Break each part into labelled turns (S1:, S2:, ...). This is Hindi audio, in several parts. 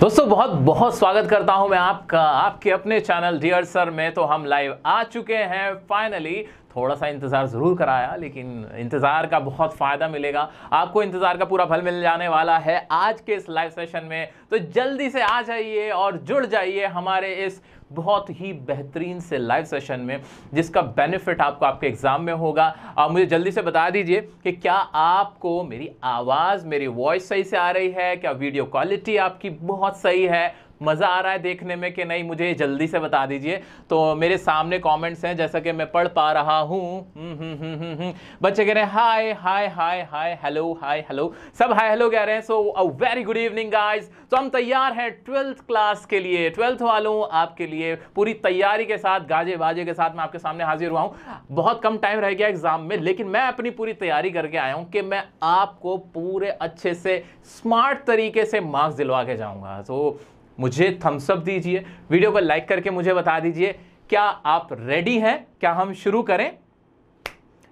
S1: दोस्तों बहुत बहुत स्वागत करता हूं मैं आपका आपके अपने चैनल डियर सर में तो हम लाइव आ चुके हैं फाइनली थोड़ा सा इंतज़ार ज़रूर कराया लेकिन इंतज़ार का बहुत फ़ायदा मिलेगा आपको इंतज़ार का पूरा फल मिल जाने वाला है आज के इस लाइव सेशन में तो जल्दी से आ जाइए और जुड़ जाइए हमारे इस बहुत ही बेहतरीन से लाइव सेशन में जिसका बेनिफिट आपको आपके एग्ज़ाम में होगा आप मुझे जल्दी से बता दीजिए कि क्या आपको मेरी आवाज़ मेरी वॉइस सही से आ रही है क्या वीडियो क्वालिटी आपकी बहुत सही है मज़ा आ रहा है देखने में कि नहीं मुझे जल्दी से बता दीजिए तो मेरे सामने कमेंट्स हैं जैसा कि मैं पढ़ पा रहा हूँ हम्म, हम्म, हम्म, बच्चे कह रहे हैं हाय हाय हाय हाय हेलो हाय हेलो सब हाय हेलो कह रहे हैं so a very good evening guys तो हम तैयार हैं ट्वेल्थ क्लास के लिए ट्वेल्थ वालों आपके लिए पूरी तैयारी के साथ गाजे बाजे के साथ मैं आपके सामने हाजिर हुआ हूँ बहुत कम टाइम रह गया एग्जाम में लेकिन मैं अपनी पूरी तैयारी करके आया हूँ कि मैं आपको पूरे अच्छे से स्मार्ट तरीके से मार्क्स दिलवा के जाऊँगा तो so, मुझे थम्सअप दीजिए वीडियो को लाइक करके मुझे बता दीजिए क्या आप रेडी हैं क्या हम शुरू करें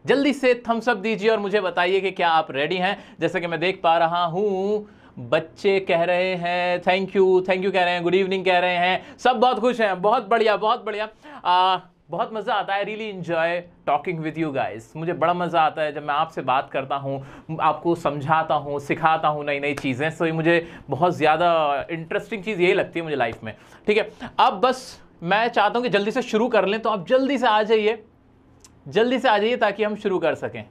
S1: जल्दी से थम्सअप दीजिए और मुझे बताइए कि क्या आप रेडी हैं जैसे कि मैं देख पा रहा हूँ बच्चे कह रहे हैं थैंक यू थैंक यू कह रहे हैं गुड इवनिंग कह रहे हैं सब बहुत खुश हैं बहुत बढ़िया बहुत बढ़िया आ, बहुत मज़ा आता है really enjoy talking with you guys मुझे बड़ा मज़ा आता है जब मैं आपसे बात करता हूँ आपको समझाता हूँ सिखाता हूँ नई नई चीज़ें सो ये मुझे बहुत ज़्यादा इंटरेस्टिंग चीज़ यही लगती है मुझे लाइफ में ठीक है अब बस मैं चाहता हूँ कि जल्दी से शुरू कर लें तो आप जल्दी से आ जाइए जल्दी से आ जाइए ताकि हम शुरू कर सकें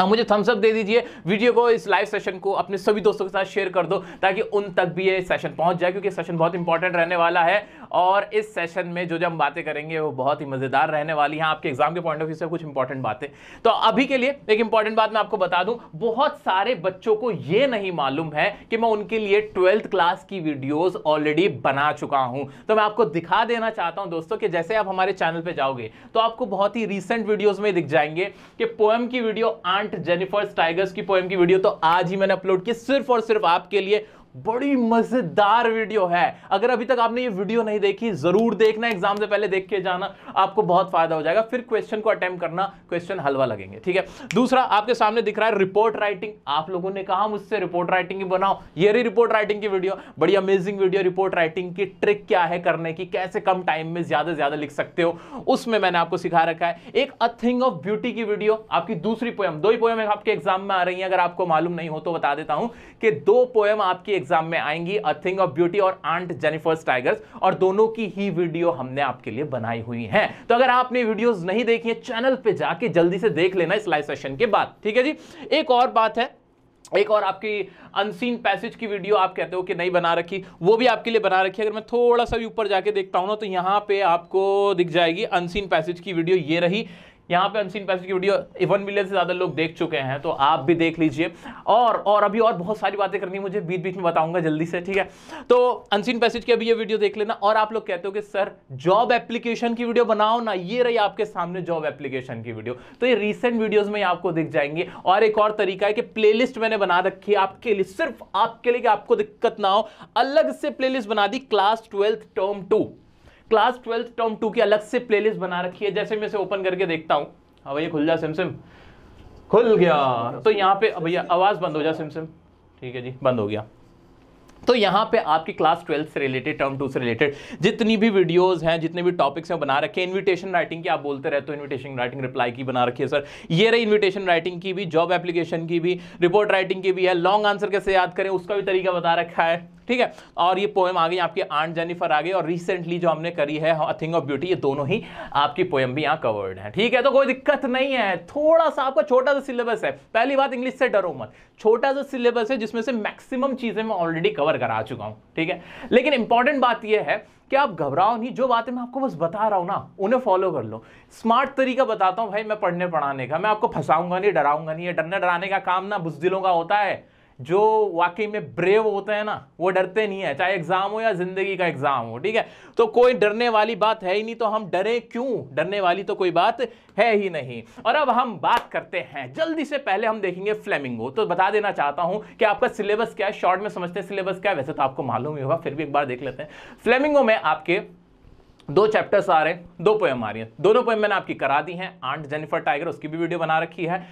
S1: अब मुझे थम्स अप दे दीजिए वीडियो को इस लाइव सेशन को अपने सभी दोस्तों के साथ शेयर कर दो ताकि उन तक भी ये सेशन पहुंच जाए क्योंकि सेशन बहुत इंपॉर्टेंट रहने वाला है और इस सेशन में जो जो हम बातें करेंगे वो बहुत ही मज़ेदार रहने वाली हैं आपके एग्जाम के पॉइंट ऑफ व्यू से कुछ इंपॉर्टेंट बातें तो अभी के लिए एक इंपॉर्टेंट बात मैं आपको बता दूं बहुत सारे बच्चों को ये नहीं मालूम है कि मैं उनके लिए ट्वेल्थ क्लास की वीडियोज ऑलरेडी बना चुका हूं तो मैं आपको दिखा देना चाहता हूं दोस्तों कि जैसे आप हमारे चैनल पर जाओगे तो आपको बहुत ही रिसेंट वीडियोज में दिख जाएंगे कि पोएम की वीडियो आंट जेनिफर्स टाइगर्स की पोएम की वीडियो तो आज ही मैंने अपलोड की सिर्फ और सिर्फ आपके लिए बड़ी मजेदार वीडियो है अगर अभी तक आपने ये वीडियो नहीं देखी जरूर देखना एग्जाम से पहले देख के जाना आपको बहुत फायदा हो जाएगा फिर क्वेश्चन को अटेम्प करना क्वेश्चन हलवा लगेंगे ठीक है दूसरा आपके सामने दिख रहा है रिपोर्ट राइटिंग आप लोगों ने कहा मुझसे रिपोर्ट राइटिंग की बनाओ ये रही रिपोर्ट राइटिंग की वीडियो बड़ी अमेजिंग वीडियो रिपोर्ट राइटिंग की ट्रिक क्या है करने की कैसे कम टाइम में ज्यादा से ज्यादा लिख सकते हो उसमें मैंने आपको सिखा रखा है एक अ थिंग ऑफ ब्यूटी की वीडियो आपकी दूसरी पोएम दो ही पोएम आपके एग्जाम में आ रही है अगर आपको मालूम नहीं हो तो बता देता हूं कि दो पोएम आपकी एग्जाम में आएंगी अ थिंग ऑफ ब्यूटी और आंट जेनिफर्स टाइगर्स और दोनों की ही वीडियो हमने आपके लिए बनाई हुई है तो अगर आपने वीडियोस नहीं देखी है चैनल पे जाके जल्दी से देख लेना इस लाइव सेशन के बाद ठीक है जी एक और बात है एक और आपकी अनसीन पैसेज की वीडियो आप कहते हो कि नहीं बना रखी वो भी आपके लिए बना रखी है अगर मैं थोड़ा सा भी ऊपर जाके देखता हूँ ना तो यहाँ पे आपको दिख जाएगी अनसीन पैसेज की वीडियो ये रही यहां पे अनसीन पैसिव की वीडियो इवन मिलियन से ज़्यादा लोग देख चुके हैं तो आप भी देख लीजिए और और अभी और बहुत सारी बातें करनी है मुझे बीच बीच में बताऊंगा जल्दी से ठीक है तो अनसीन पैसेज की अभी ये वीडियो देख लेना और आप लोग कहते हो कि सर जॉब एप्लीकेशन की वीडियो बनाओ ना ये रही आपके सामने जॉब एप्लीकेशन की वीडियो तो ये रिसेंट वीडियोज में आपको दिख जाएंगे और एक और तरीका है कि प्ले मैंने बना रखी है आपके लिए सिर्फ आपके लिए कि आपको दिक्कत ना हो अलग से प्ले बना दी class twelfth term two class twelfth term two की अलग से प्लेलिस्ट बना रखी है जैसे मैं इसे ओपन करके देखता हूँ हाँ भैया खुल जा सिम सिम खुल गया तो यहाँ पे भैया आवाज़ बंद हो जा सिम सिम ठीक है जी बंद हो गया तो यहाँ पे आपकी क्लास ट्वेल्थ से रिलेटेड टर्म टू से रिलेटेड जितनी भी वीडियोस हैं जितने भी टॉपिक्स हैं बना रखे हैं इन्विटेशन राइटिंग की आप बोलते रहते हो इन्विटेशन राइटिंग रिप्लाई की बना रखी है सर ये रही इन्विटेशन राइटिंग की भी जॉब एप्लीकेशन की भी रिपोर्ट राइटिंग की भी है लॉन्ग आंसर कैसे याद करें उसका भी तरीका बता रखा है ठीक है और ये पोएम आ गई आपकी आंट जेनिफर आ गई और रिसेंटली जो हमने करी है अ थिंग ऑफ ब्यूटी ये दोनों ही आपकी पोएम भी यहाँ कवर्ड है ठीक है तो कोई दिक्कत नहीं है थोड़ा सा आपका छोटा सा सिलेबस है पहली बात इंग्लिश से डरो मत छोटा सा सिलेबस है जिसमें से मैक्सिमम चीज़ें मैं ऑलरेडी कवर करा चुका हूँ ठीक है लेकिन इंपॉर्टेंट बात यह है कि आप घबराओ नहीं जो बातें मैं आपको बस बता रहा हूँ ना उन्हें फॉलो कर लो स्मार्ट तरीका बताता हूँ भाई मैं पढ़ने पढ़ाने का मैं आपको फंसाऊंगा नहीं डराऊंगा नहीं है डरने डराने का काम ना बुजदिलों का होता है जो वाकई में ब्रेव होते हैं ना वो डरते नहीं है चाहे एग्जाम हो या जिंदगी का एग्जाम हो ठीक है तो कोई डरने वाली बात है ही नहीं तो हम डरे क्यों डरने वाली तो कोई बात है ही नहीं और अब हम बात करते हैं जल्दी से पहले हम देखेंगे फ्लेमिंगो तो बता देना चाहता हूं कि आपका सिलेबस क्या है शॉर्ट में समझते हैं सिलेबस क्या है वैसे तो आपको मालूम ही होगा फिर भी एक बार देख लेते हैं फ्लेमिंगो में आपके दो चैप्टर्स आ रहे हैं दो पोएम आ रही हैं दोनों पोएम मैंने आपकी करा दी हैं आंट जेनिफर टाइगर उसकी भी वीडियो बना रखी है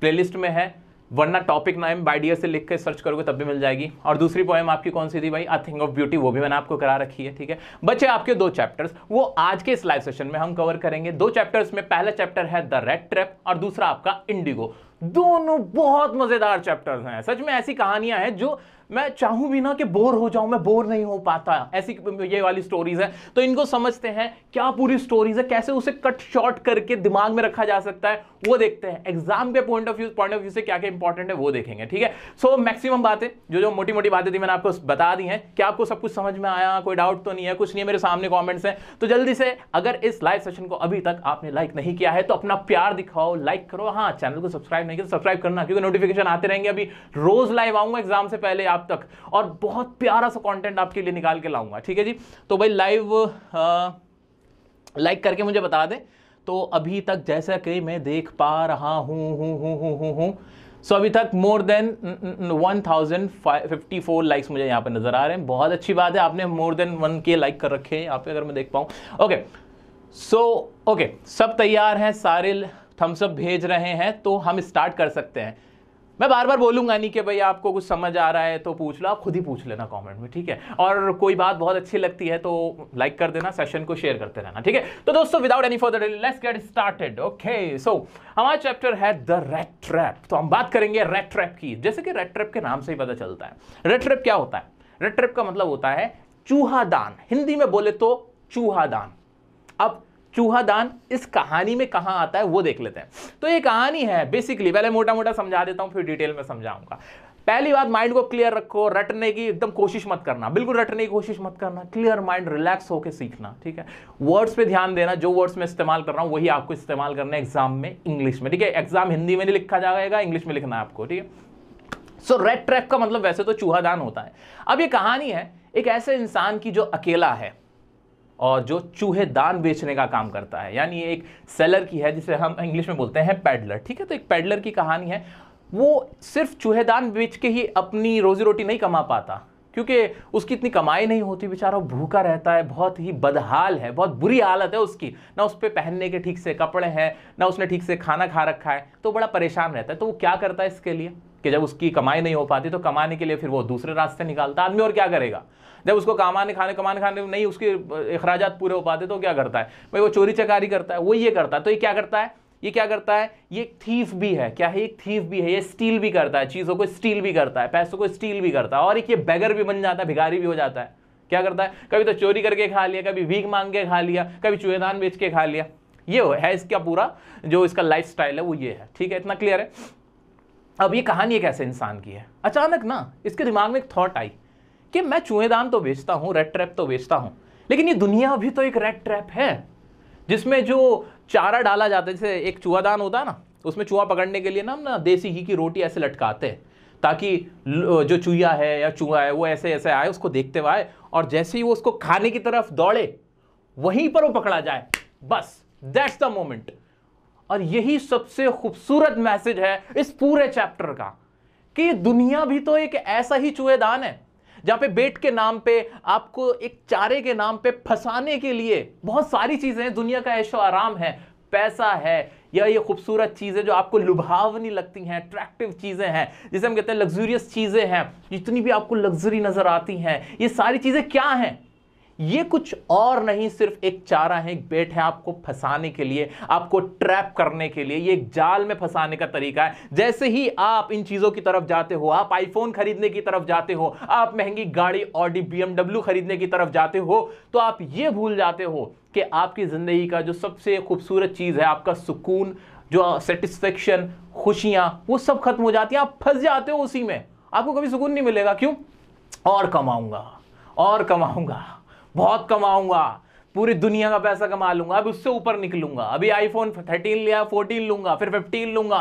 S1: प्लेलिस्ट में है वरना टॉपिक नाम बाइडियर से लिख के सर्च करोगे तब भी मिल जाएगी और दूसरी पोएम आपकी कौन सी थी भाई आई थिंक ऑफ ब्यूटी वो भी मैंने आपको करा रखी है ठीक है बचे आपके दो चैप्टर्स वो आज के इस लाइव सेशन में हम कवर करेंगे दो चैप्टर्स में पहला चैप्टर है द रेड ट्रैप और दूसरा आपका इंडिगो दोनों बहुत मजेदार चैप्टर्स हैं सच में ऐसी कहानियां हैं जो मैं चाहूँ भी ना कि बोर हो जाऊं मैं बोर नहीं हो पाता ऐसी ये वाली स्टोरीज है तो इनको समझते हैं क्या पूरी स्टोरीज है कैसे उसे कट शॉर्ट करके दिमाग में रखा जा सकता है वो देखते हैं एग्जाम के point of view point of view से क्या क्या इंपॉर्टेंट है वो देखेंगे ठीक है सो मैक्सिमम बातें जो जो मोटी मोटी बातें थी मैंने आपको बता दी हैं क्या आपको सब कुछ समझ में आया कोई डाउट तो नहीं है कुछ नहीं है मेरे सामने कॉमेंट्स हैं तो जल्दी से अगर इस लाइव सेशन को अभी तक आपने लाइक नहीं किया है तो अपना प्यार दिखाओ लाइक करो हाँ चैनल को सब्सक्राइब नहीं किया सब्सक्राइब तो करना क्योंकि नोटिफिकेशन आते रहेंगे अभी रोज लाइव आऊंगा एग्जाम से पहले आप तक और बहुत प्यारा सा कंटेंट आपके लिए निकाल के लाऊंगा ठीक है जी तो भाई लाइव लाइक करके मुझे बता दें तो अभी तक जैसा कि मैं देख पा रहा हूँ हूँ हूँ हूँ हूँ हूँ सो अभी तक more than one thousand fifty four likes मुझे यहाँ पे नज़र आ रहे हैं बहुत अच्छी बात है आपने more than one K like कर रखे हैं यहाँ पे अगर मैं देख पाऊँ ओके सो ओके सब तैयार हैं सारे थम्सअप भेज रहे हैं तो हम स्टार्ट कर सकते हैं मैं बार बार बोलूंगा नहीं कि भाई आपको कुछ समझ आ रहा है तो पूछ लो आप खुद ही पूछ लेना कमेंट में ठीक है और कोई बात बहुत अच्छी लगती है तो लाइक कर देना सेशन को शेयर करते रहना ठीक है तो दोस्तों without any further let's get started okay so हमारा चैप्टर है द रेड ट्रैप तो हम बात करेंगे रेड ट्रैप की जैसे कि रेड ट्रैप के नाम से ही पता चलता है रेड ट्रैप क्या होता है रेड ट्रैप का मतलब होता है चूहादान हिंदी में बोले तो चूहादान अब चूहा दान इस कहानी में कहाँ आता है वो देख लेते हैं तो ये कहानी है बेसिकली पहले मोटा मोटा समझा देता हूँ फिर डिटेल में समझाऊंगा पहली बात माइंड को क्लियर रखो रटने की एकदम कोशिश मत करना बिल्कुल रटने की कोशिश मत करना क्लियर माइंड रिलैक्स होकर सीखना ठीक है वर्ड्स पे ध्यान देना जो वर्ड्स मैं इस्तेमाल कर रहा हूँ वही आपको इस्तेमाल करना है एग्जाम में इंग्लिश में ठीक है एग्जाम हिंदी में नहीं लिखा जाएगा इंग्लिश में लिखना है आपको ठीक है सो रेड ट्रैक का मतलब वैसे तो चूहादान होता है अब ये कहानी है एक ऐसे इंसान की जो अकेला है और जो चूहे दान बेचने का काम करता है यानी एक सेलर की है जिसे हम इंग्लिश में बोलते हैं पैडलर ठीक है तो एक पैडलर की कहानी है वो सिर्फ चूहेदान बेच के ही अपनी रोजी रोटी नहीं कमा पाता क्योंकि उसकी इतनी कमाई नहीं होती बेचारा भूखा रहता है बहुत ही बदहाल है बहुत बुरी हालत है उसकी ना उस पर पहनने के ठीक से कपड़े हैं ना उसने ठीक से खाना खा रखा है तो बड़ा परेशान रहता है तो वो क्या करता है इसके लिए कि जब उसकी कमाई नहीं हो पाती तो कमाने के लिए फिर वो दूसरे रास्ते निकालता आदमी और क्या करेगा जब उसको कमाने खाने कमाने खाने नहीं उसके अखराज पूरे हो पाते तो क्या करता है भाई वो चोरी चकारी करता है वो ये करता है तो ये क्या करता है ये क्या करता है ये एक थीफ भी है क्या है एक थीफ भी है ये स्टील भी करता है चीज़ों को स्टील भी करता है पैसों को स्टील भी करता है और एक ये बैगर भी बन जाता है भिगारी भी हो जाता है क्या करता है कभी तो चोरी करके खा लिया कभी भीख मांग के खा लिया कभी चूहेदान बेच के खा लिया ये है इसका पूरा जो इसका लाइफ है वो ये है ठीक है इतना क्लियर है अब ये कहानी एक ऐसे इंसान की है अचानक ना इसके दिमाग में एक थॉट आई कि मैं चूहेदान तो बेचता हूं रेड ट्रैप तो बेचता हूं लेकिन ये दुनिया भी तो एक रेड ट्रैप है जिसमें जो चारा डाला जाता है जैसे एक चूहादान होता है ना उसमें चूहा पकड़ने के लिए ना हम ना देसी घी की रोटी ऐसे लटकाते हैं ताकि जो चूहिया है या चूहा है वो ऐसे ऐसे आए उसको देखते हुए आए और जैसे ही वो उसको खाने की तरफ दौड़े वहीं पर वो पकड़ा जाए बस दैट्स द मोमेंट और यही सबसे खूबसूरत मैसेज है इस पूरे चैप्टर का कि दुनिया भी तो एक ऐसा ही चूहेदान है जहाँ पे बेट के नाम पे आपको एक चारे के नाम पे फंसाने के लिए बहुत सारी चीज़ें हैं दुनिया का ऐशो आराम है पैसा है या ये खूबसूरत चीज़ें जो आपको लुभावनी लगती हैं अट्रैक्टिव चीज़ें हैं जिसे हम कहते हैं लग्जूरियस चीज़ें हैं जितनी भी आपको लग्जरी नज़र आती हैं ये सारी चीज़ें क्या हैं ये कुछ और नहीं सिर्फ एक चारा है एक बेट है आपको फंसाने के लिए आपको ट्रैप करने के लिए ये एक जाल में फंसाने का तरीका है जैसे ही आप इन चीज़ों की तरफ जाते हो आप आईफोन खरीदने की तरफ जाते हो आप महंगी गाड़ी ऑडी बीएमडब्ल्यू खरीदने की तरफ जाते हो तो आप ये भूल जाते हो कि आपकी ज़िंदगी का जो सबसे खूबसूरत चीज़ है आपका सुकून जो सेटिस्फेक्शन खुशियाँ वो सब खत्म हो जाती हैं आप फंस जाते हो उसी में आपको कभी सुकून नहीं मिलेगा क्यों और कमाऊँगा और कमाऊँगा बहुत कमाऊंगा पूरी दुनिया का पैसा कमा लूंगा अब उससे ऊपर निकलूंगा अभी आईफोन 13 लिया 14 लूंगा फिर 15 लूंगा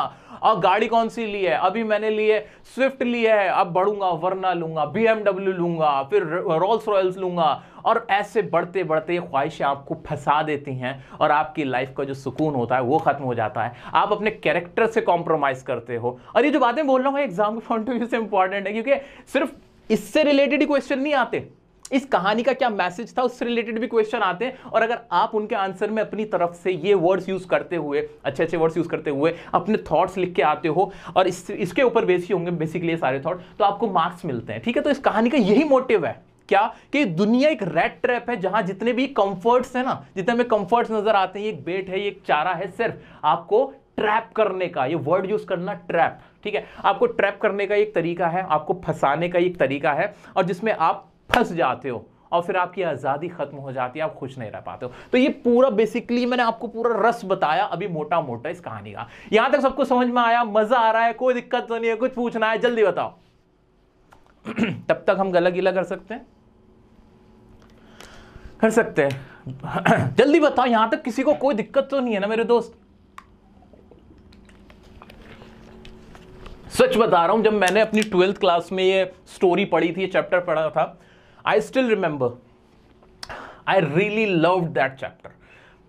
S1: और गाड़ी कौन सी ली है अभी मैंने ली है स्विफ्ट ली है अब बढ़ूंगा वरना लूंगा एमडब्ल्यू लूंगा फिर रोल्स रॉयल्स लूंगा और ऐसे बढ़ते बढ़ते ये ख्वाहिशें आपको फंसा देती हैं और आपकी लाइफ का जो सुकून होता है वो खत्म हो जाता है आप अपने कैरेक्टर से कॉम्प्रोमाइज करते हो और ये जो बातें बोल रहा हूँ एग्जाम के पॉइंट ऑफ व्यू से इंपॉर्टेंट है क्योंकि सिर्फ इससे रिलेटेड ही क्वेश्चन नहीं आते इस कहानी का क्या मैसेज था उससे रिलेटेड भी क्वेश्चन आते हैं और अगर आप उनके आंसर में अपनी तरफ से ये वर्ड्स यूज करते हुए अच्छे अच्छे वर्ड्स यूज करते हुए अपने थॉट्स लिख के आते हो और इस, इसके ऊपर बेस ही होंगे बेसिकली ये सारे थॉट तो आपको मार्क्स मिलते हैं ठीक है तो इस कहानी का यही मोटिव है क्या कि दुनिया एक रेड ट्रैप है जहां जितने भी कंफर्ट्स है ना जितने हमें कंफर्ट्स नजर आते हैं एक बेट है एक चारा है सिर्फ आपको ट्रैप करने का ये वर्ड यूज करना ट्रैप ठीक है आपको ट्रैप करने का एक तरीका है आपको फंसाने का एक तरीका है और जिसमें आप फंस जाते हो और फिर आपकी आज़ादी खत्म हो जाती है आप खुश नहीं रह पाते हो तो ये पूरा बेसिकली मैंने आपको पूरा रस बताया अभी मोटा मोटा इस कहानी का यहां तक सबको समझ में आया मजा आ रहा है कोई दिक्कत तो नहीं है कुछ पूछना है जल्दी बताओ तब तक हम गला गीला कर सकते हैं कर सकते हैं जल्दी बताओ यहां तक किसी को कोई दिक्कत तो नहीं है ना मेरे दोस्त सच बता रहा हूं जब मैंने अपनी ट्वेल्थ क्लास में ये स्टोरी पढ़ी थी ये चैप्टर पढ़ा था I still remember I really love that chapter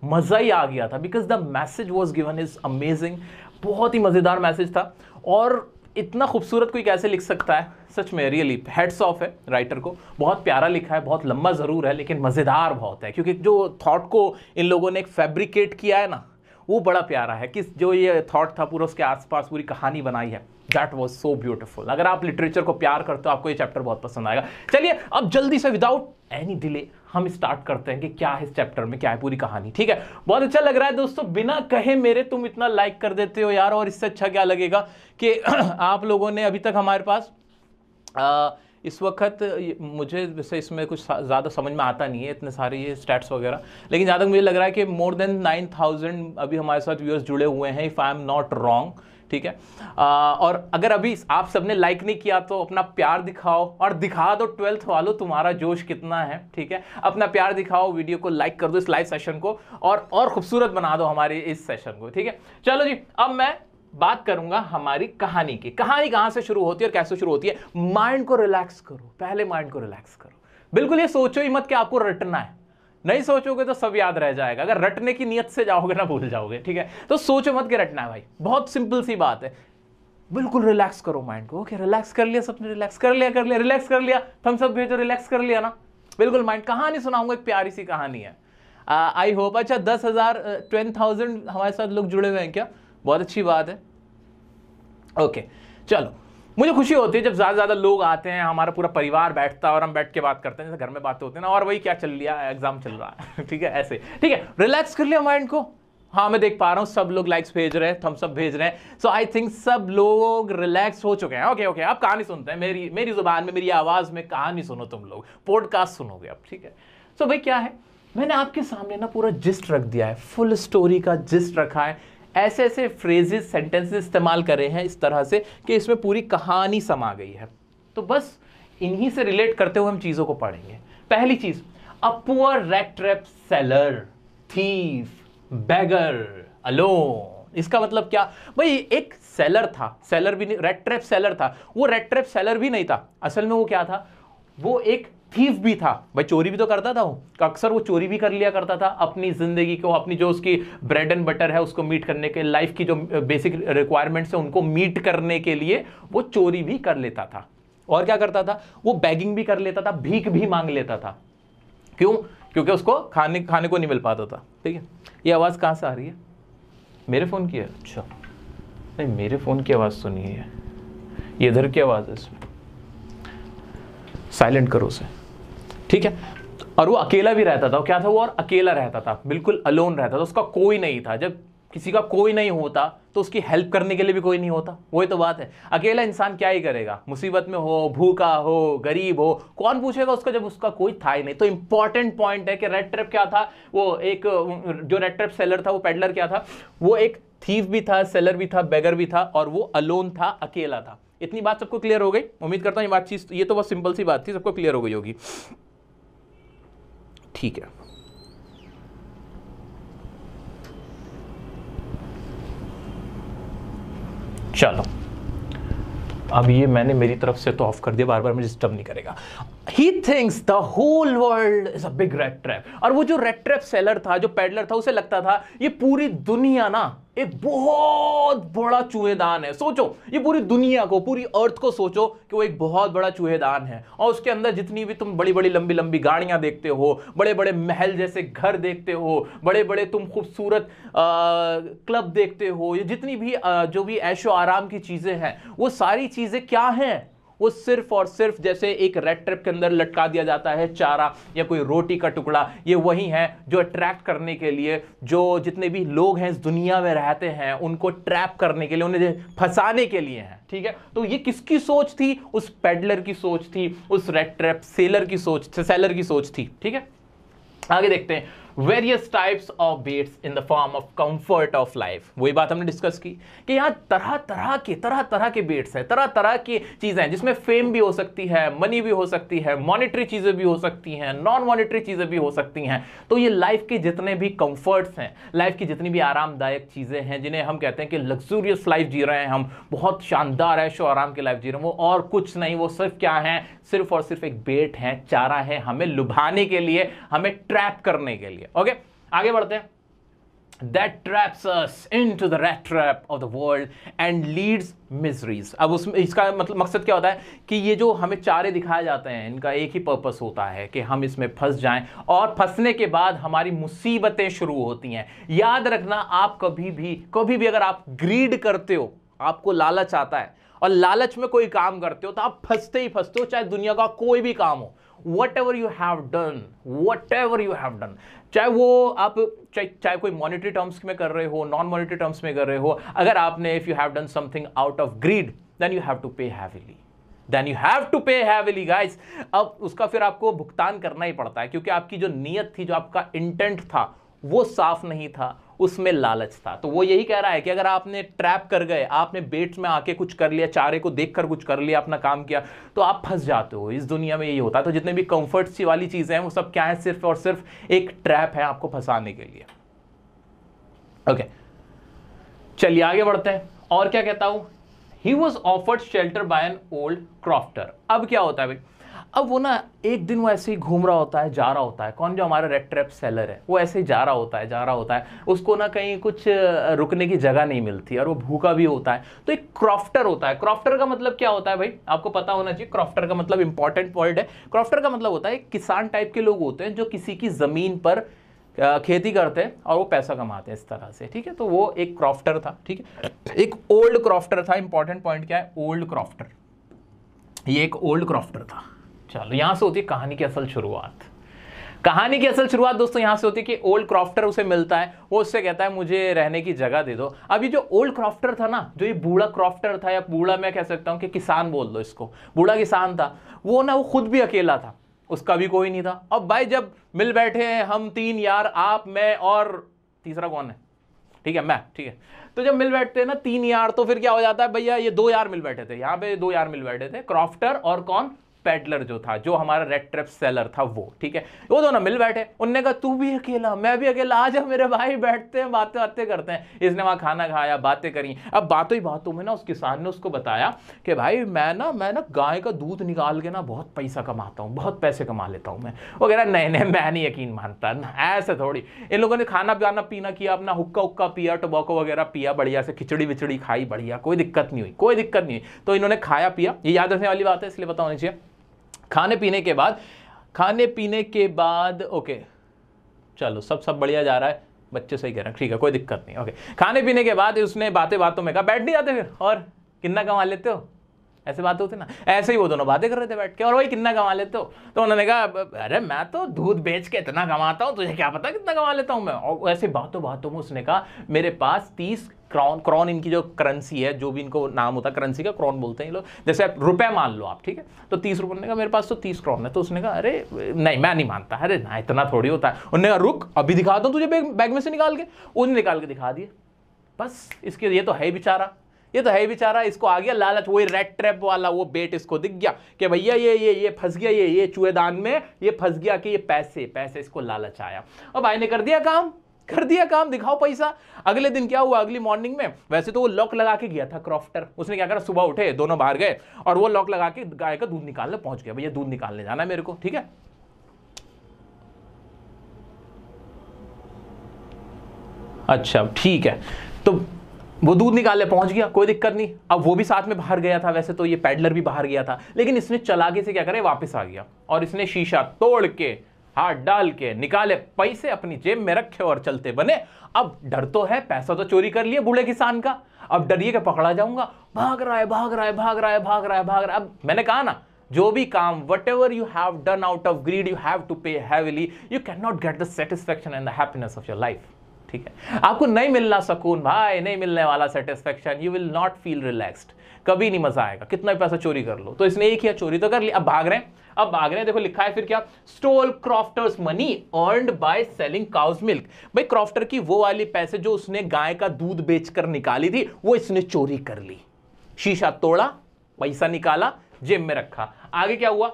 S1: मज़ा ही आ गया था because the message was given is amazing बहुत ही मज़ेदार मैसेज था और इतना खूबसूरत कोई कैसे लिख सकता है सच में रियली हेड्स ऑफ है राइटर को बहुत प्यारा लिखा है बहुत लंबा ज़रूर है लेकिन मज़ेदार बहुत है क्योंकि जो थॉट को इन लोगों ने एक फैब्रिकेट किया है ना वो बड़ा प्यारा है कि जो ये थॉट था पूरा उसके आसपास पूरी कहानी बनाई है दैट वॉज सो ब्यूटिफुल अगर आप लिटरेचर को प्यार करते हो आपको ये चैप्टर बहुत पसंद आएगा चलिए अब जल्दी से विदाउट एनी डिले हम स्टार्ट करते हैं कि क्या है इस चैप्टर में क्या है पूरी कहानी ठीक है बहुत अच्छा लग रहा है दोस्तों बिना कहे मेरे तुम इतना लाइक कर देते हो यार और इससे अच्छा क्या लगेगा कि आप लोगों ने अभी तक हमारे पास आ, इस वक्त मुझे वैसे इसमें कुछ ज़्यादा समझ में आता नहीं है इतने सारे ये स्टैट्स वगैरह लेकिन ज़्यादा मुझे लग रहा है कि मोर देन नाइन थाउजेंड अभी हमारे साथ व्यूअर्स जुड़े हुए हैं if I am not wrong ठीक है आ, और अगर अभी आप सबने लाइक नहीं किया तो अपना प्यार दिखाओ और दिखा दो ट्वेल्थ वालों तुम्हारा जोश कितना है ठीक है अपना प्यार दिखाओ वीडियो को लाइक कर दो इस लाइव सेशन को और और खूबसूरत बना दो हमारे इस सेशन को ठीक है चलो जी अब मैं बात करूंगा हमारी कहानी की कहानी कहां से शुरू होती है और कैसे शुरू होती है माइंड को रिलैक्स करो पहले माइंड को रिलैक्स करो बिल्कुल ये सोचो ही मत कि आपको रटना है नहीं सोचोगे तो सब याद रह जाएगा अगर रटने की नियत से जाओगे ना भूल जाओगे ठीक है तो सोचो मत के रटना है भाई बहुत सिंपल सी बात है बिल्कुल रिलैक्स करो माइंड को ओके रिलैक्स कर लिया सबने रिलैक्स कर लिया कर लिया रिलैक्स कर लिया थम्स सब भेजो रिलैक्स कर लिया ना बिल्कुल माइंड कहानी सुनाऊंगा एक प्यारी सी कहानी है आई होप अच्छा दस हज़ार ट्वेंट थाउजेंड हमारे साथ लोग जुड़े हुए हैं क्या बहुत अच्छी बात है ओके okay, चलो मुझे खुशी होती है जब ज़्यादा ज़्यादा लोग आते हैं हमारा पूरा परिवार बैठता है और हम बैठ के बात करते हैं जैसे घर में बातें होती है ना और वही क्या चल है एग्जाम चल रहा है ठीक है ऐसे ठीक है रिलैक्स कर लिया माइंड को हाँ मैं देख पा रहा हूँ सब लोग लाइक्स भेज रहे हैं थम्स अप भेज रहे हैं सो आई थिंक सब लोग रिलैक्स हो चुके हैं ओके ओके आप कहानी सुनते हैं मेरी मेरी जुबान में मेरी आवाज़ में कहानी सुनो तुम लोग पॉडकास्ट सुनोगे आप ठीक है सो भाई क्या है मैंने आपके सामने ना पूरा जिस्ट रख दिया है फुल स्टोरी का जिस्ट रखा है ऐसे ऐसे फ्रेजेस सेंटेंसेस इस्तेमाल कर रहे हैं इस तरह से कि इसमें पूरी कहानी समा गई है तो बस इन्हीं से रिलेट करते हुए हम चीज़ों को पढ़ेंगे पहली चीज़ a poor rattrap seller thief beggar alone इसका मतलब क्या भाई एक सेलर था सेलर भी नहीं रेड ट्रैप सेलर था वो रेड ट्रैप सेलर भी नहीं था असल में वो क्या था वो एक थीफ भी था भाई चोरी भी तो करता था वो अक्सर वो चोरी भी कर लिया करता था अपनी ज़िंदगी को अपनी जो उसकी ब्रेड एंड बटर है उसको मीट करने के लाइफ की जो बेसिक रिक्वायरमेंट्स है उनको मीट करने के लिए वो चोरी भी कर लेता था और क्या करता था वो बैगिंग भी कर लेता था भीख भी मांग लेता था क्यों क्योंकि उसको खाने खाने को नहीं मिल पाता था ठीक है ये आवाज़ कहाँ से आ रही है मेरे फ़ोन की है अच्छा नहीं मेरे फ़ोन की आवाज़ सुनिए ये इधर की आवाज़ है इसमें साइलेंट करो उसे ठीक है और वो अकेला भी रहता था वो क्या था वो और अकेला रहता था बिल्कुल अलोन रहता था उसका कोई नहीं था जब किसी का कोई नहीं होता तो उसकी हेल्प करने के लिए भी कोई नहीं होता वही तो बात है अकेला इंसान क्या ही करेगा मुसीबत में हो भूखा हो गरीब हो कौन पूछेगा उसका जब उसका कोई था ही नहीं तो इंपॉर्टेंट पॉइंट है कि रेड ट्रिप क्या था वो एक जो रेड ट्रिप सेलर था वो पेडलर क्या था वो एक थीफ भी था सेलर भी था बेगर भी था और वो अलोन था अकेला था इतनी बात सबको क्लियर हो गई उम्मीद करता हूँ ये बात चीज़ ये तो बहुत सिंपल सी बात थी सबको क्लियर हो गई होगी ठीक है चलो अब ये मैंने मेरी तरफ से तो ऑफ कर दिया बार बार मुझे डिस्टर्ब नहीं करेगा he thinks the whole world is a big rattrap और वो जो रेड ट्रैप सेलर था जो पेडलर था उसे लगता था ये पूरी दुनिया ना एक बहुत बड़ा चूहेदान है सोचो ये पूरी दुनिया को पूरी अर्थ को सोचो कि वो एक बहुत बड़ा चूहेदान है और उसके अंदर जितनी भी तुम बड़ी बड़ी लंबी लंबी गाड़ियां देखते हो बड़े बड़े महल जैसे घर देखते हो बड़े बड़े तुम खूबसूरत क्लब देखते हो ये जितनी भी आ, जो भी ऐशो आराम की चीज़ें हैं वो सारी चीज़ें क्या हैं वो सिर्फ और सिर्फ जैसे एक रेड ट्रैप के अंदर लटका दिया जाता है चारा या कोई रोटी का टुकड़ा ये वही है जो अट्रैक्ट करने के लिए जो जितने भी लोग हैं इस दुनिया में रहते हैं उनको ट्रैप करने के लिए उन्हें फंसाने के लिए हैं ठीक है तो ये किसकी सोच थी उस पेडलर की सोच थी उस रेड ट्रैप सेलर की सोच सेलर की सोच थी ठीक है आगे देखते हैं various types of baits in the form of comfort of life वही बात हमने डिस्कस की कि यहाँ तरह तरह के तरह तरह के बेट्स हैं तरह तरह की चीज़ें हैं जिसमें फेम भी हो सकती है मनी भी हो सकती है मॉनिटरी चीज़ें भी हो सकती हैं नॉन मॉनिटरी चीज़ें भी हो सकती हैं तो ये लाइफ के जितने भी कंफर्ट्स हैं लाइफ की जितनी भी आरामदायक चीज़ें हैं जिन्हें हम कहते हैं कि लग्जूरियस लाइफ जी रहे हैं हम बहुत शानदार है शो आराम की लाइफ जी रहे हैं वो और कुछ नहीं वो सिर्फ क्या है सिर्फ और सिर्फ एक बेट है चारा है हमें लुभाने के लिए हमें ट्रैप करने के लिए है ओके आगे बढ़ते हैं that traps us into the rat trap of the world and leads miseries अब उसमें इसका मतलब मकसद क्या होता है कि ये जो हमें चारे दिखाए जाते हैं इनका एक ही पर्पस होता है कि हम इसमें फंस जाएं और फंसने के बाद हमारी मुसीबतें शुरू होती हैं याद रखना आप कभी भी कभी भी अगर आप ग्रीड करते हो आपको लालच आता है और लालच में कोई काम करते हो तो आप फंसते ही फंसते हो चाहे दुनिया का कोई भी काम हो whatever you have done whatever you have done चाहे वो आप चाहे चाहे कोई मॉनिटरी टर्म्स में कर रहे हो नॉन मॉनिटरी टर्म्स में कर रहे हो अगर आपने if you have done something out of greed then you have to pay heavily then you have to pay heavily guys अब उसका फिर आपको भुगतान करना ही पड़ता है क्योंकि आपकी जो नीयत थी जो आपका इंटेंट था वो साफ नहीं था उसमें लालच था तो वो यही कह रहा है कि अगर आपने ट्रैप कर गए आपने बेट्स में आके कुछ कर लिया चारे को देख कर कुछ कर लिया अपना काम किया तो आप फंस जाते हो इस दुनिया में यही होता है तो जितने भी कंफर्ट्स वाली चीज़ें हैं वो सब क्या है सिर्फ और सिर्फ एक ट्रैप है आपको फंसाने के लिए ओके चलिए आगे बढ़ते हैं और क्या कहता हूं he was offered shelter by an old crofter अब क्या होता है भाई अब वो ना एक दिन वो ऐसे ही घूम रहा होता है जा रहा होता है कौन जो हमारा रेड ट्रैप सेलर है वो ऐसे ही जा रहा होता है जा रहा होता है उसको ना कहीं कुछ रुकने की जगह नहीं मिलती और वो भूखा भी होता है तो एक क्रॉफ्टर होता है क्रॉफ्टर का मतलब क्या होता है भाई आपको पता होना चाहिए क्रॉफ्टर का मतलब इंपॉर्टेंट वर्ड है क्रॉफ्टर का मतलब होता है किसान टाइप के लोग होते हैं जो किसी की ज़मीन पर खेती करते हैं और वो पैसा कमाते हैं इस तरह से ठीक है तो वो एक क्रॉफ्टर था ठीक है एक ओल्ड क्रॉफ्टर था इंपॉर्टेंट पॉइंट क्या है ओल्ड क्रॉफ्टर ये एक ओल्ड क्रॉफ्टर था चलो यहाँ से होती है कहानी की असल शुरुआत कहानी की असल शुरुआत दोस्तों यहाँ से होती है कि ओल्ड क्रॉफ्टर उसे मिलता है वो उससे कहता है मुझे रहने की जगह दे दो अभी जो ओल्ड क्रॉफ्टर था ना जो ये बूढ़ा क्रॉफ्टर था या बूढ़ा मैं कह सकता हूँ कि किसान बोल दो इसको बूढ़ा किसान था वो ना वो खुद भी अकेला था उसका भी कोई नहीं था अब भाई जब मिल बैठे हैं हम तीन यार आप मैं और तीसरा कौन है ठीक है मैं ठीक है तो जब मिल बैठते हैं ना तीन यार तो फिर क्या हो जाता है भैया ये दो यार मिल बैठे थे यहाँ पे दो यार मिल बैठे थे क्रॉफ्टर और कौन पैडलर जो था जो हमारा रेड ट्रैप सेलर था वो ठीक है वो दोनों मिल बैठे उनने कहा तू भी अकेला मैं भी अकेला आज हम मेरे भाई बैठते हैं बातें बातें करते हैं इसने वहाँ खाना खाया बातें करी अब बातों ही बातों में ना उस किसान ने उसको बताया कि भाई मैं ना मैं ना गाय का दूध निकाल के ना बहुत पैसा कमाता हूँ बहुत पैसे कमा लेता हूँ मैं वो कह रहा नहीं नहीं मैं नहीं यकीन मानता ऐसे थोड़ी इन लोगों ने खाना पाना पीना किया अपना हुक्का हुक्का पिया टोबाको वगैरह पिया बढ़िया से खिचड़ी विचड़ी खाई बढ़िया कोई दिक्कत नहीं हुई कोई दिक्कत नहीं हुई तो इन्होंने खाया पिया ये याद रखने वाली बात है इसलिए बताओ चाहिए खाने पीने के बाद खाने पीने के बाद ओके चलो सब सब बढ़िया जा रहा है बच्चे सही कह रहे हैं ठीक है कोई दिक्कत नहीं ओके खाने पीने के बाद उसने बातें बातों में कहा बैठ नहीं जाते फिर और कितना कमा लेते हो ऐसे बात होती ना ऐसे ही वो दोनों बातें कर रहे थे बैठ के और भाई कितना कमा लेते हो तो उन्होंने कहा अरे मैं तो दूध बेच के इतना कमाता हूँ तुझे क्या पता कितना कमा लेता हूँ मैं और ऐसे बातों बातों में उसने कहा मेरे पास तीस क्रॉन क्रॉन इनकी जो करेंसी है जो भी इनको नाम होता है करेंसी का क्रॉन बोलते हैं ये लोग जैसे आप रुपये मान लो आप ठीक है तो तीस रुपये ने कहा मेरे पास तो तीस क्रॉन है तो उसने कहा अरे नहीं मैं नहीं मानता अरे ना इतना थोड़ी होता है उन्होंने कहा रुक अभी दिखा दो तुझे बैग में से निकाल के उन्हें निकाल के दिखा दिए बस इसके ये तो है ही बेचारा ये तो है बेचारा इसको आ गया लालच वही रेड ट्रैप वाला वो बेट इसको दिख गया कि भैया ये ये ये फंस गया ये ये चूहेदान में ये फंस गया कि ये पैसे पैसे इसको लालच आया और भाई ने कर दिया काम कर दिया काम दिखाओ पैसा अगले दिन क्या हुआ अगली मॉर्निंग में वैसे तो वो लॉक लगा के गया था क्रॉफ्टर उसने क्या करा सुबह उठे दोनों बाहर गए और वो लॉक लगा के गाय का दूध निकालने पहुंच गया भैया दूध निकालने जाना मेरे को ठीक है अच्छा ठीक है तो वो दूध निकाले पहुंच गया कोई दिक्कत नहीं अब वो भी साथ में बाहर गया था वैसे तो ये पैडलर भी बाहर गया था लेकिन इसने चलाके से क्या करे वापस आ गया और इसने शीशा तोड़ के हाथ डाल के निकाले पैसे अपनी जेब में रखे और चलते बने अब डर तो है पैसा तो चोरी कर लिया बूढ़े किसान का अब डरिए कि पकड़ा जाऊंगा भाग रहा है भाग रहा है भाग रहा है भाग रहा है भाग रहा है अब मैंने कहा ना जो भी काम whatever you have done out of greed you have to pay heavily you can not get the satisfaction and the happiness of your life ठीक है आपको नहीं मिलना सुकून भाई नहीं मिलने वाला satisfaction you will not feel relaxed कभी नहीं मजा आएगा कितना भी पैसा चोरी कर लो तो इसने एक ही चोरी तो कर ली अब भाग रहे हैं अब भाग रहे हैं देखो लिखा है फिर क्या stole crofter's money earned by selling cow's milk भाई क्रॉफ्टर की वो वाली पैसे जो उसने गाय का दूध बेचकर निकाली थी वो इसने चोरी कर ली शीशा तोड़ा पैसा निकाला जेब में रखा आगे क्या हुआ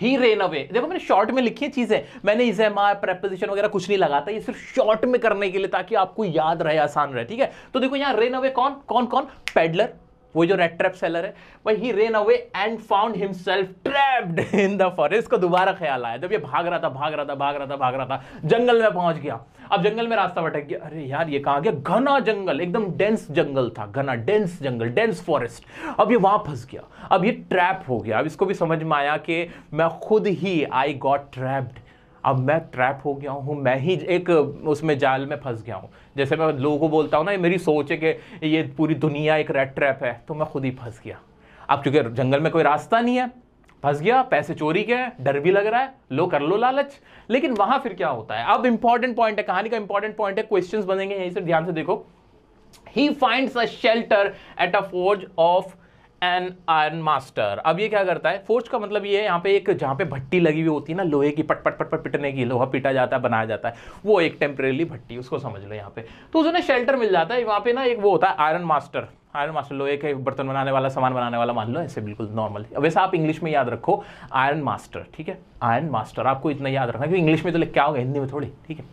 S1: ही रेन अवे देखो मैंने शॉर्ट में लिखी है चीज़ें मैंने इसे मार प्रेपोजिशन वगैरह कुछ नहीं लगाता ये सिर्फ शॉर्ट में करने के लिए ताकि आपको याद रहे आसान रहे ठीक है तो देखो यहाँ रेन अवे कौन कौन कौन पेडलर वो जो रेड ट्रैप सेलर है भाई he ran away and found himself trapped in the forest को दोबारा ख्याल आया जब ये भाग रहा था भाग रहा था भाग रहा था भाग रहा था जंगल में पहुंच गया अब जंगल में रास्ता भटक गया अरे यार ये कहा गया घना जंगल एकदम डेंस जंगल था घना डेंस जंगल डेंस फॉरेस्ट अब ये वहां फंस गया अब ये ट्रैप हो गया अब इसको भी समझ में आया कि मैं खुद ही आई गॉट ट्रैप्ड अब मैं ट्रैप हो गया हूँ मैं ही एक उसमें जाल में फंस गया हूँ जैसे मैं लोगों को बोलता हूँ ना ये मेरी सोच है कि ये पूरी दुनिया एक रेड ट्रैप है तो मैं खुद ही फंस गया अब चूँकि जंगल में कोई रास्ता नहीं है फंस गया पैसे चोरी के डर भी लग रहा है लो कर लो लालच लेकिन वहाँ फिर क्या होता है अब इंपॉर्टेंट पॉइंट है कहानी का इंपॉर्टेंट पॉइंट है क्वेश्चन बनेंगे यहीं से ध्यान से देखो he finds a shelter at a forge of an iron master अब ये क्या करता है फोर्ज का मतलब ये है यहाँ पे एक जहाँ पे भट्टी लगी हुई होती है ना लोहे की पट पट पट पट पिटने की लोहा पीटा जाता है बनाया जाता है वो एक टेम्परेली भट्टी उसको समझ लो यहाँ पे तो उसने शेल्टर मिल जाता है वहाँ पे ना एक वो होता है आयरन मास्टर आयरन मास्टर लोहे के बर्तन बनाने वाला सामान बनाने वाला मान लो ऐसे बिल्कुल नॉर्मल वैसे आप इंग्लिश में याद रखो आयरन मास्टर ठीक है आयरन मास्टर आपको इतना याद रखना क्योंकि इंग्लिश में तो लिख क्या होगा हिंदी में थोड़ी ठीक है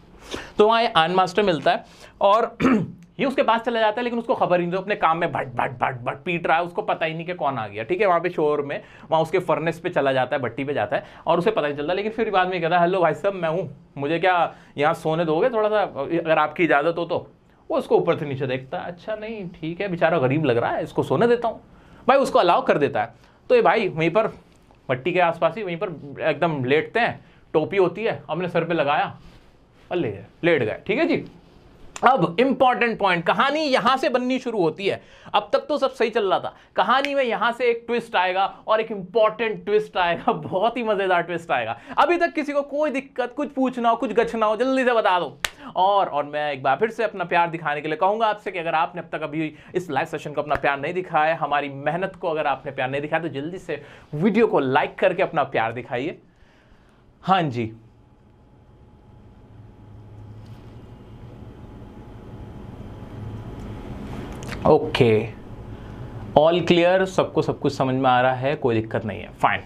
S1: तो वहाँ आयरन मास्टर मिलता है और ये उसके पास चला जाता है लेकिन उसको खबर ही नहीं तो अपने काम में भट भट भट भट पीट रहा है उसको पता ही नहीं कि कौन आ गया ठीक है वहाँ पे शोर में वहाँ उसके फर्नेस पे चला जाता है भट्टी पे जाता है और उसे पता नहीं चलता लेकिन फिर बाद में कहता है हेलो भाई साहब मैं हूँ मुझे क्या यहाँ सोने दोगे थोड़ा सा अगर आपकी इजाज़त हो तो वो उसको ऊपर से नीचे देखता है अच्छा नहीं ठीक है बेचारा गरीब लग रहा है इसको सोने देता हूँ भाई उसको अलाउ कर देता है तो ये भाई वहीं पर भट्टी के आसपास ही वहीं पर एकदम लेटते हैं टोपी होती है हमने सर पे लगाया और ले गए लेट गए ठीक है जी अब इंपॉर्टेंट पॉइंट कहानी यहां से बननी शुरू होती है अब तक तो सब सही चल रहा था कहानी में यहां से एक ट्विस्ट आएगा और एक इंपॉर्टेंट ट्विस्ट आएगा बहुत ही मजेदार ट्विस्ट आएगा अभी तक किसी को कोई दिक्कत कुछ पूछना हो कुछ गछना हो जल्दी से बता दो और और मैं एक बार फिर से अपना प्यार दिखाने के लिए कहूंगा आपसे कि अगर आपने अब तक अभी इस लाइव सेशन को अपना प्यार नहीं दिखाया हमारी मेहनत को अगर आपने प्यार नहीं दिखाया तो जल्दी से वीडियो को लाइक करके अपना प्यार दिखाइए हाँ जी ओके ऑल क्लियर सबको सब कुछ समझ में आ रहा है कोई दिक्कत नहीं है फाइन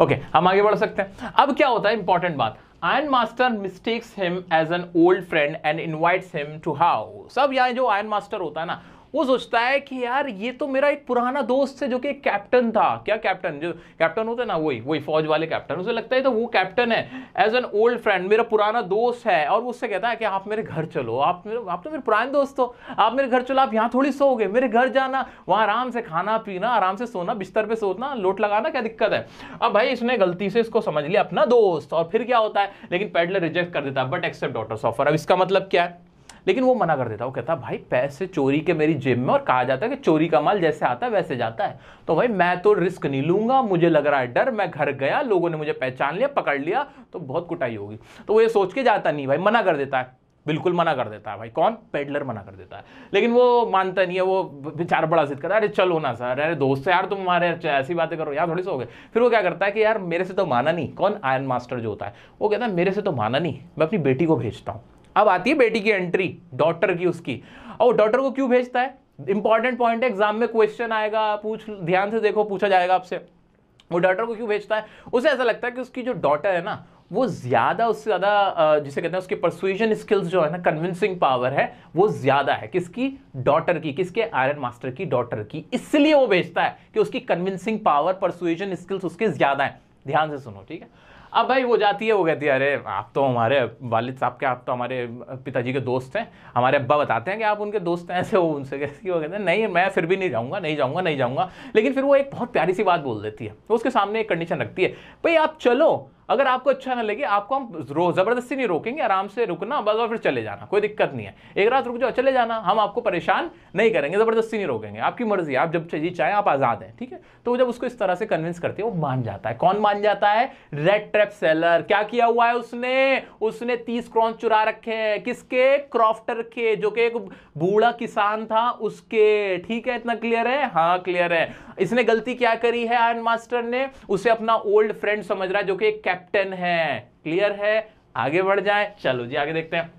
S1: ओके okay, हम आगे बढ़ सकते हैं अब क्या होता है इंपॉर्टेंट बात iron master mistakes him as an old friend and invites him to how सब यहाँ जो आयन मास्टर होता है ना वो सोचता है कि यार ये तो मेरा एक पुराना दोस्त है जो कि एक कैप्टन था क्या कैप्टन जो कैप्टन होते ना वही वही फौज वाले कैप्टन उसे लगता है तो वो कैप्टन है एज एन ओल्ड फ्रेंड मेरा पुराना दोस्त है और उससे कहता है कि आप मेरे घर चलो आप मेरे आप तो मेरे पुराने दोस्त हो आप मेरे घर चलो आप यहाँ थोड़ी गए मेरे घर जाना वहाँ आराम से खाना पीना आराम से सोना बिस्तर पर सोना लोट लगाना क्या दिक्कत है अब भाई इसने गलती से इसको समझ लिया अपना दोस्त और फिर क्या होता है लेकिन पेडलर रिजेक्ट कर देता है बट एक्सेप्ट डॉटर्स ऑफर अब इसका मतलब क्या है लेकिन वो मना कर देता वो कहता भाई पैसे चोरी के मेरी जेब में और कहा जाता है कि चोरी का माल जैसे आता है वैसे जाता है तो भाई मैं तो रिस्क नहीं लूंगा मुझे लग रहा है डर मैं घर गया लोगों ने मुझे पहचान लिया पकड़ लिया तो बहुत कुटाई होगी तो वो ये सोच के जाता नहीं भाई मना कर देता है बिल्कुल मना कर देता है भाई कौन पेडलर मना कर देता है लेकिन वो मानता नहीं है वो बेचारा बड़ा जिद करता है अरे चलो ना सर अरे दोस्त यार तुम हमारे ऐसी बातें करो यार थोड़ी सो हो गए फिर वो क्या करता है कि यार मेरे से तो माना नहीं कौन आयन मास्टर जो होता है वो कहता है मेरे से तो माना नहीं मैं अपनी बेटी को भेजता हूँ अब आती है बेटी की एंट्री डॉटर की उसकी और डॉटर को क्यों भेजता है इंपॉर्टेंट पॉइंट एग्जाम में क्वेश्चन आएगा पूछ ध्यान से देखो पूछा जाएगा आपसे वो डॉटर को क्यों भेजता है उसे ऐसा लगता है कि उसकी जो डॉटर है ना वो ज़्यादा उससे ज़्यादा जिसे कहते हैं उसके परसुएशन स्किल्स जो है ना कन्विंसिंग पावर है वो ज़्यादा है किसकी डॉटर की किसके आयरन मास्टर की डॉटर की इसलिए वो भेजता है कि उसकी कन्विंसिंग पावर परसुएशन स्किल्स उसके ज़्यादा है ध्यान से सुनो ठीक है अब भाई वो जाती है वो कहती है अरे आप तो हमारे वालिद साहब के आप तो हमारे पिताजी के दोस्त हैं हमारे अब्बा बताते हैं कि आप उनके दोस्त हैं ऐसे वो उनसे कैसे वो कहते हैं नहीं मैं फिर भी नहीं जाऊँगा नहीं जाऊँगा नहीं जाऊँगा लेकिन फिर वो एक बहुत प्यारी सी बात बोल देती है उसके सामने एक कंडीशन रखती है भाई आप चलो अगर आपको अच्छा ना लगे आपको हम रो ज़बरदस्ती नहीं रोकेंगे आराम से रुकना बस और फिर चले जाना कोई दिक्कत नहीं है एक रात रुक जाओ चले जाना हम आपको परेशान नहीं करेंगे ज़बरदस्ती नहीं रोकेंगे आपकी मर्जी आप जब चाहिए चाहे आप आज़ाद हैं ठीक है तो जब उसको इस तरह से कन्विंस करते हैं वो मान जाता है कौन मान जाता है रेड ट्रैप सेलर क्या किया हुआ है उसने उसने तीस क्रॉन चुरा रखे हैं किसके क्रॉफ्टर के जो कि एक बूढ़ा किसान था उसके ठीक है इतना क्लियर है हाँ क्लियर है इसने गलती क्या करी है आयरन मास्टर ने उसे अपना ओल्ड फ्रेंड समझ रहा है जो कि एक कैप्टन है क्लियर है आगे बढ़ जाए चलो जी आगे देखते हैं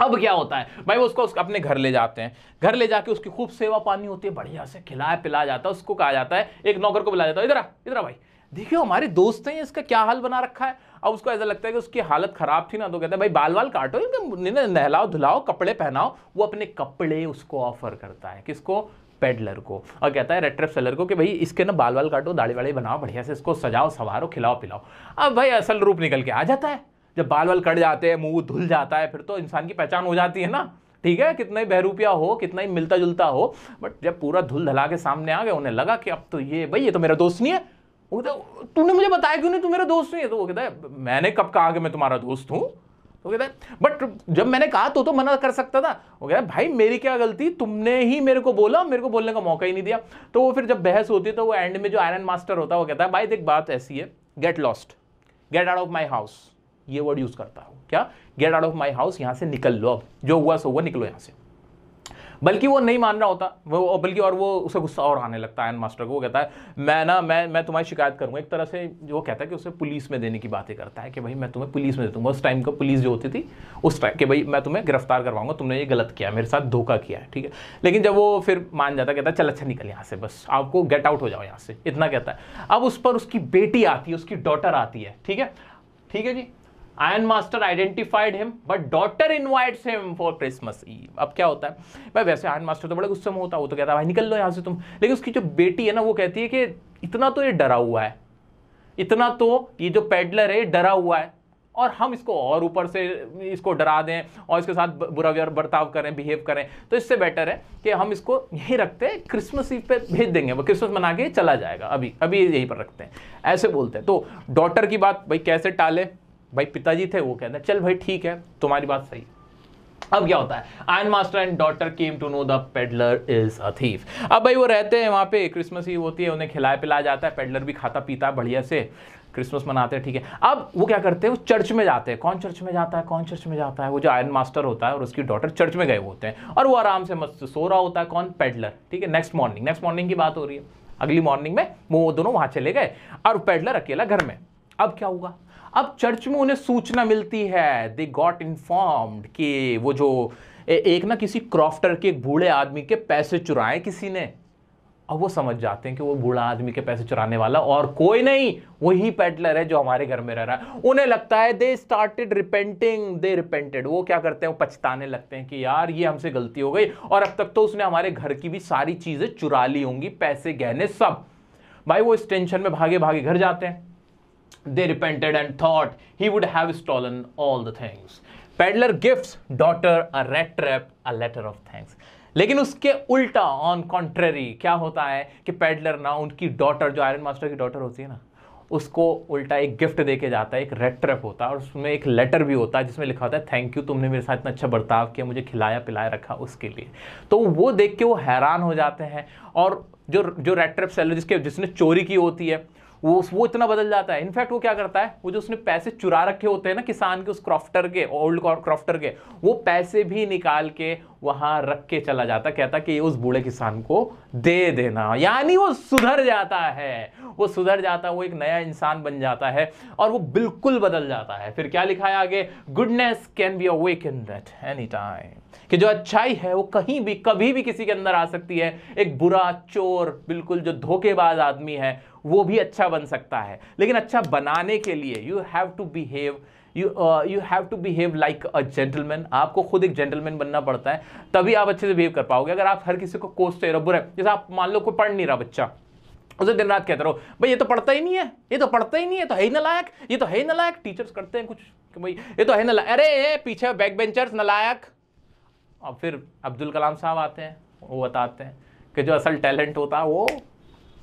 S1: अब क्या होता है भाई वो उसको अपने घर ले जाते हैं घर ले जाके उसकी खूब सेवा पानी होती है बढ़िया से खिलाया पिलाया जाता है उसको कहा जाता है एक नौकर को बुलाया जाता है इधर इधर भाई देखियो हमारे दोस्त हैं इसका क्या हाल बना रखा है अब उसको ऐसा लगता है कि उसकी हालत खराब थी ना तो कहते हैं भाई बाल बाल काटो इनके नहलाओ धुलाओ कपड़े पहनाओ वो अपने कपड़े उसको ऑफर करता है किसको पेडलर को और कहता है रेट्रेप सेलर को कि भाई इसके ना बाल बाल काटो दाढ़ी वाड़ी बनाओ बढ़िया से इसको सजाओ संवारो खिलाओ पिलाओ अब भाई असल रूप निकल के आ जाता है जब बाल बाल कट जाते हैं मुंह धुल जाता है फिर तो इंसान की पहचान हो जाती है ना ठीक है कितना ही बहरूपिया हो कितना ही मिलता जुलता हो बट जब पूरा धुल धला के सामने आ गया उन्हें लगा कि अब तो ये भाई ये तो मेरा दोस्त नहीं है वो कहता तूने मुझे बताया क्यों नहीं तू मेरा दोस्त नहीं है तो वो कहता है मैंने कब कहा कि मैं तुम्हारा दोस्त हूँ कहता है बट जब मैंने कहा तो तो मना कर सकता था वो कहता है भाई मेरी क्या गलती तुमने ही मेरे को बोला मेरे को बोलने का मौका ही नहीं दिया तो वो फिर जब बहस होती है तो वो एंड में जो आयरन मास्टर होता है वो कहता है भाई देख बात ऐसी है get lost get out of my house ये वर्ड यूज करता हूँ क्या get out of my house यहाँ से निकल लो अब जो हुआ सो हुआ निकलो यहाँ से बल्कि वो नहीं मान रहा होता वो बल्कि और वो उसे गुस्सा और आने लगता है आयन मास्टर को वो कहता है मैं ना मैं मैं तुम्हारी शिकायत करूँगा एक तरह से वो कहता है कि उसे पुलिस में देने की बातें करता है कि भाई मैं तुम्हें पुलिस में दे दूँगा उस टाइम का पुलिस जो होती थी उस टाइम कि भाई मैं तुम्हें गिरफ्तार करवाऊंगा तुमने ये गलत किया मेरे साथ धोखा किया है ठीक है लेकिन जब वो फिर मान जाता कहता है चल अच्छा निकल यहाँ से बस आपको गेट आउट हो जाओ यहाँ से इतना कहता है अब उस पर उसकी बेटी आती है उसकी डॉटर आती है ठीक है ठीक है जी iron master identified him but daughter invites him for Christmas eve अब क्या होता है भाई वैसे आयन मास्टर तो बड़े गुस्से में होता है वो तो कहता है भाई निकल लो यहाँ से तुम लेकिन उसकी जो बेटी है ना वो कहती है कि इतना तो ये डरा हुआ है इतना तो ये जो पेडलर है डरा हुआ है और हम इसको और ऊपर से इसको डरा दें और इसके साथ बुरा बर्ताव करें बिहेव करें तो इससे बेटर है कि हम इसको यहीं रखते हैं क्रिसमस ईव पे भेज देंगे वो क्रिसमस मना के चला जाएगा अभी अभी यहीं पर रखते हैं ऐसे बोलते हैं तो डॉटर की बात भाई कैसे टाले भाई पिताजी थे वो कहते हैं चल भाई ठीक है तुम्हारी बात सही अब क्या होता है iron master and daughter came to know the peddler is a thief अब भाई वो रहते हैं वहां पे क्रिसमस ही होती है उन्हें खिलाया पिलाया जाता है पेडलर भी खाता पीता है बढ़िया से क्रिसमस मनाते हैं ठीक है अब वो क्या करते हैं वो चर्च में जाते हैं कौन चर्च में जाता है कौन चर्च में जाता है वो जो आयरन मास्टर होता है और उसकी डॉटर चर्च में गए होते हैं और वो आराम से मस्त सो रहा होता है कौन पेडलर ठीक है नेक्स्ट मॉर्निंग नेक्स्ट मॉर्निंग की बात हो रही है अगली मॉर्निंग में वो दोनों वहां चले गए और पेडलर अकेला घर में अब क्या हुआ अब चर्च में उन्हें सूचना मिलती है दे गॉट इन्फॉर्म्ड कि वो जो एक ना किसी क्रॉफ्टर के एक बूढ़े आदमी के पैसे चुराए किसी ने अब वो समझ जाते हैं कि वो बूढ़ा आदमी के पैसे चुराने वाला और कोई नहीं वही पेडलर है जो हमारे घर में रह रहा है उन्हें लगता है they started repenting they repented वो क्या करते हैं वो पछताने लगते हैं कि यार ये हमसे गलती हो गई और अब तक तो उसने हमारे घर की भी सारी चीज़ें चुरा ली होंगी पैसे गहने सब भाई वो इस टेंशन में भागे भागे घर जाते हैं They repented and thought he would have stolen all the things. Peddler gifts daughter a rat trap, a letter of thanks. लेकिन उसके उल्टा ऑन कॉन्ट्रेरी क्या होता है कि पेडलर ना उनकी डॉटर जो आयरन मास्टर की डॉटर होती है ना उसको उल्टा एक गिफ्ट दे के जाता है एक रेड ट्रैप होता है और उसमें एक लेटर भी होता है जिसमें लिखा होता है थैंक यू तुमने मेरे साथ इतना अच्छा बर्ताव किया मुझे खिलाया पिलाया रखा उसके लिए तो वो देख के वो हैरान हो जाते हैं और जो जो रेड ट्रैप सेलर जिसके जिसने चोरी की होती है वो वो इतना बदल जाता है इनफैक्ट वो क्या करता है वो जो उसने पैसे चुरा रखे होते हैं ना किसान के उस क्रॉफ्टर के ओल्ड क्रॉफ्टर के वो पैसे भी निकाल के वहां रख के चला जाता कहता कि उस बूढ़े किसान को दे देना यानी वो सुधर जाता है वो सुधर जाता है वो एक नया इंसान बन जाता है और वो बिल्कुल बदल जाता है फिर क्या लिखा है आगे goodness can be awaken that any time कि जो अच्छाई है वो कहीं भी कभी भी किसी के अंदर आ सकती है एक बुरा चोर बिल्कुल जो धोखेबाज आदमी है वो भी अच्छा बन सकता है लेकिन अच्छा बनाने के लिए you have to behave you you have to behave like a gentleman आपको खुद एक जेंटलमैन बनना पड़ता है तभी आप अच्छे से बिहेव कर पाओगे अगर आप हर किसी को कोसते रहो बुरा जैसे आप मान लो कोई पढ़ नहीं रहा बच्चा उसे दिन रात कहते रहो भाई ये तो पढ़ता ही नहीं है ये तो पढ़ता ही नहीं है तो है ही नलायक ये तो है ही नलायक टीचर्स करते हैं कुछ कि भाई ये तो है नलायक अरे ये पीछे बैक बेंचर्स नलायक और फिर अब्दुल कलाम साहब आते हैं वो बताते हैं कि जो असल टैलेंट होता है वो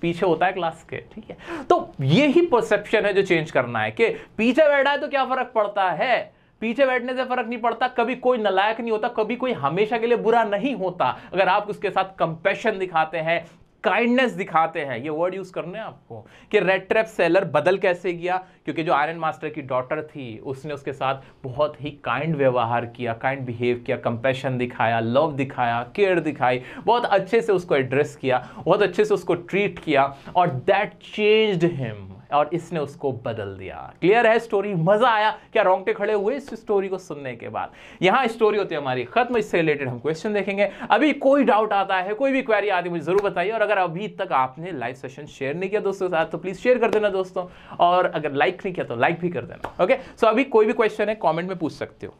S1: पीछे होता है क्लास के ठीक है तो ये ही परसेप्शन है जो चेंज करना है कि पीछे बैठा है तो क्या फर्क पड़ता है पीछे बैठने से फर्क नहीं पड़ता कभी कोई नलायक नहीं होता कभी कोई हमेशा के लिए बुरा नहीं होता अगर आप उसके साथ कंपेशन दिखाते हैं काइंडनेस दिखाते हैं ये वर्ड यूज़ करने आपको कि रेड ट्रैप सेलर बदल कैसे गया क्योंकि जो आयरन मास्टर की डॉटर थी उसने उसके साथ बहुत ही काइंड व्यवहार किया काइंड बिहेव किया कंपेशन दिखाया लव दिखाया केयर दिखाई बहुत अच्छे से उसको एड्रेस किया बहुत अच्छे से उसको ट्रीट किया और दैट चेंज्ड हिम और इसने उसको बदल दिया क्लियर है स्टोरी मजा आया क्या रोंगटे खड़े हुए इस स्टोरी को सुनने के बाद यहां स्टोरी होती है हमारी खत्म इससे रिलेटेड हम क्वेश्चन देखेंगे अभी कोई डाउट आता है कोई भी क्वेरी आती है मुझे जरूर बताइए और अगर अभी तक आपने लाइव सेशन शेयर नहीं किया दोस्तों के साथ तो प्लीज शेयर कर देना दोस्तों और अगर लाइक नहीं किया तो लाइक भी कर देना ओके सो अभी कोई भी क्वेश्चन है कॉमेंट में पूछ सकते हो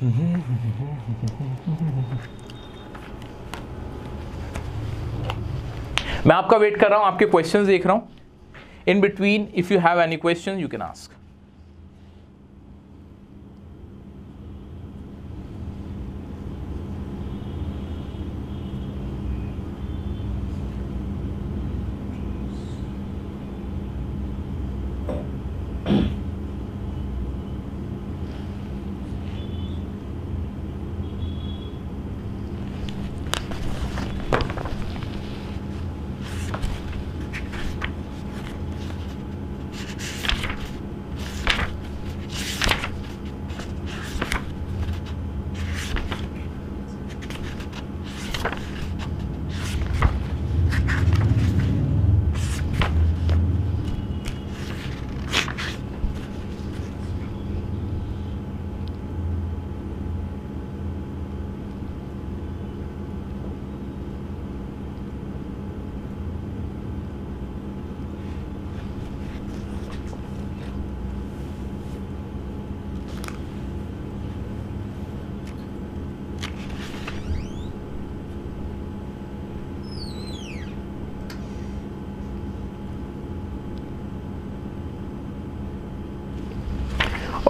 S1: मैं आपका वेट कर रहा हूँ आपके क्वेश्चन देख रहा हूँ in between if you have any question you can ask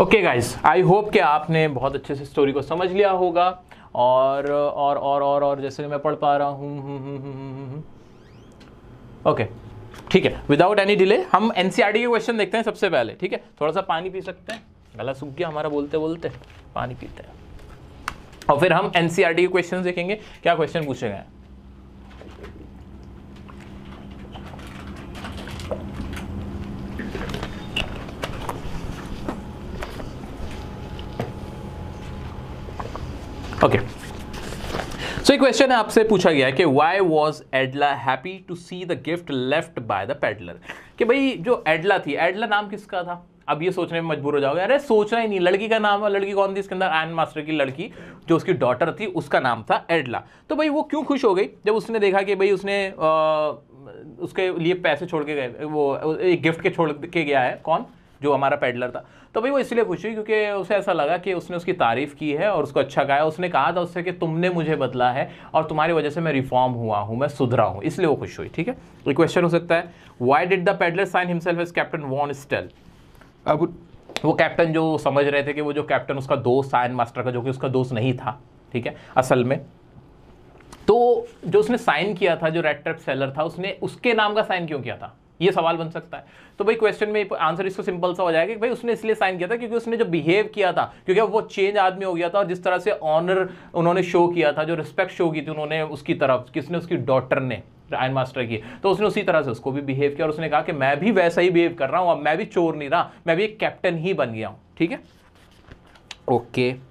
S1: okay guys I hope कि आपने बहुत अच्छे से स्टोरी को समझ लिया होगा और और और और और जैसे मैं पढ़ पा रहा हूँ ओके हम्म, हम्म, हम्म, ठीक है विदाउट एनी डिले हम एन e के क्वेश्चन देखते हैं सबसे पहले ठीक है थोड़ा सा पानी पी सकते हैं गला सूख गया हमारा बोलते बोलते पानी पीते हैं और फिर हम एनसीआर e के क्वेश्चन देखेंगे क्या क्वेश्चन पूछे गए हैं ओके सो एक क्वेश्चन आपसे पूछा गया है कि why was Edla happy to see the gift left by the peddler कि भाई जो एडला थी एडला नाम किसका था अब ये सोचने में मजबूर हो जाओगे अरे सोचना ही नहीं लड़की का नाम लड़की कौन थी इसके अंदर आयन मास्टर की लड़की जो उसकी डॉटर थी उसका नाम था एडला तो भाई वो क्यों खुश हो गई जब उसने देखा कि भाई उसने आ, उसके लिए पैसे छोड़ के गए वो एक गिफ्ट के छोड़ के गया है कौन जो हमारा पेडलर था तो भाई वो इसलिए पूछ रही क्योंकि उसे ऐसा लगा कि उसने उसकी तारीफ़ की है और उसको अच्छा गाया उसने कहा था उससे कि तुमने मुझे बदला है और तुम्हारी वजह से मैं रिफॉर्म हुआ हूँ मैं सुधरा हूँ इसलिए वो खुश हुई ठीक है एक क्वेश्चन हो सकता है why did the peddler sign himself as captain von Stahle अब वो कैप्टन जो समझ रहे थे कि वो जो कैप्टन उसका दोस्त साइन मास्टर का जो कि उसका दोस्त नहीं था ठीक है असल में तो जो उसने साइन किया था जो रेड ट्रैप सेलर था उसने उसके नाम का साइन क्यों किया था ये सवाल बन सकता है तो भाई क्वेश्चन में आंसर इसको सिंपल सा हो जाएगा कि भाई उसने इसलिए साइन किया था क्योंकि उसने जो बिहेव किया था क्योंकि वो चेंज आदमी हो गया था और जिस तरह से ऑनर उन्होंने शो किया था जो रिस्पेक्ट शो की थी उन्होंने उसकी तरफ किसने उसकी डॉटर ने आयन मास्टर की तो उसने उसी तरह से उसको भी बिहेव किया और उसने कहा कि मैं भी वैसा ही बिहेव कर रहा हूँ अब मैं भी चोर नहीं रहा मैं भी एक कैप्टन ही बन गया हूँ ठीक है ओके okay.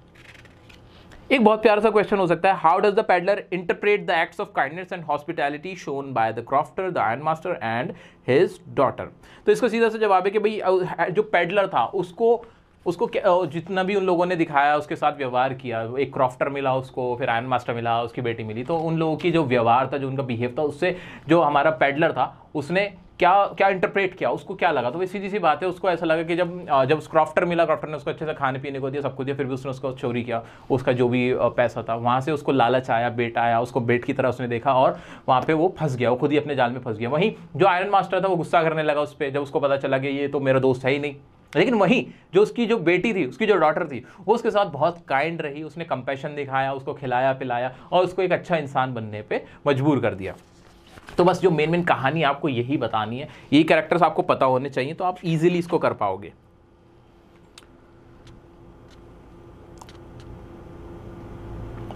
S1: एक बहुत प्यारा सा क्वेश्चन हो सकता है how does the peddler interpret the acts of kindness and hospitality shown by the crofter the iron master and his daughter तो इसका सीधा सा जवाब है कि भाई जो पैडलर था उसको उसको जितना भी उन लोगों ने दिखाया उसके साथ व्यवहार किया एक क्रॉफ्टर मिला उसको फिर आयन मास्टर मिला उसकी बेटी मिली तो उन लोगों की जो व्यवहार था जो उनका बिहेव था उससे जो हमारा पैडलर था उसने क्या क्या इंटरप्रेट किया उसको क्या लगा तो वही सीधी सी बात है उसको ऐसा लगा कि जब जब क्राफ्टर मिला क्राफ्टर ने उसको अच्छे से खाने पीने को दिया सब कुछ दिया फिर भी उसने उसको चोरी किया उसका जो भी पैसा था वहाँ से उसको लालच आया बेट आया उसको बेट की तरह उसने देखा और वहाँ पर वो फंस गया वो खुद ही अपने जाल में फंस गया वहीं जो आयरन मास्टर था वो गुस्सा करने लगा उस पर जब उसको पता चला कि ये तो मेरा दोस्त है ही नहीं लेकिन वहीं जो उसकी जो बेटी थी उसकी जो डॉटर थी वो उसके साथ बहुत काइंड रही उसने कंपेशन दिखाया उसको खिलाया पिलाया और उसको एक अच्छा इंसान बनने पे मजबूर कर दिया तो बस जो मेन मेन कहानी आपको यही बतानी है यही कैरेक्टर्स आपको पता होने चाहिए तो आप इजीली इसको कर पाओगे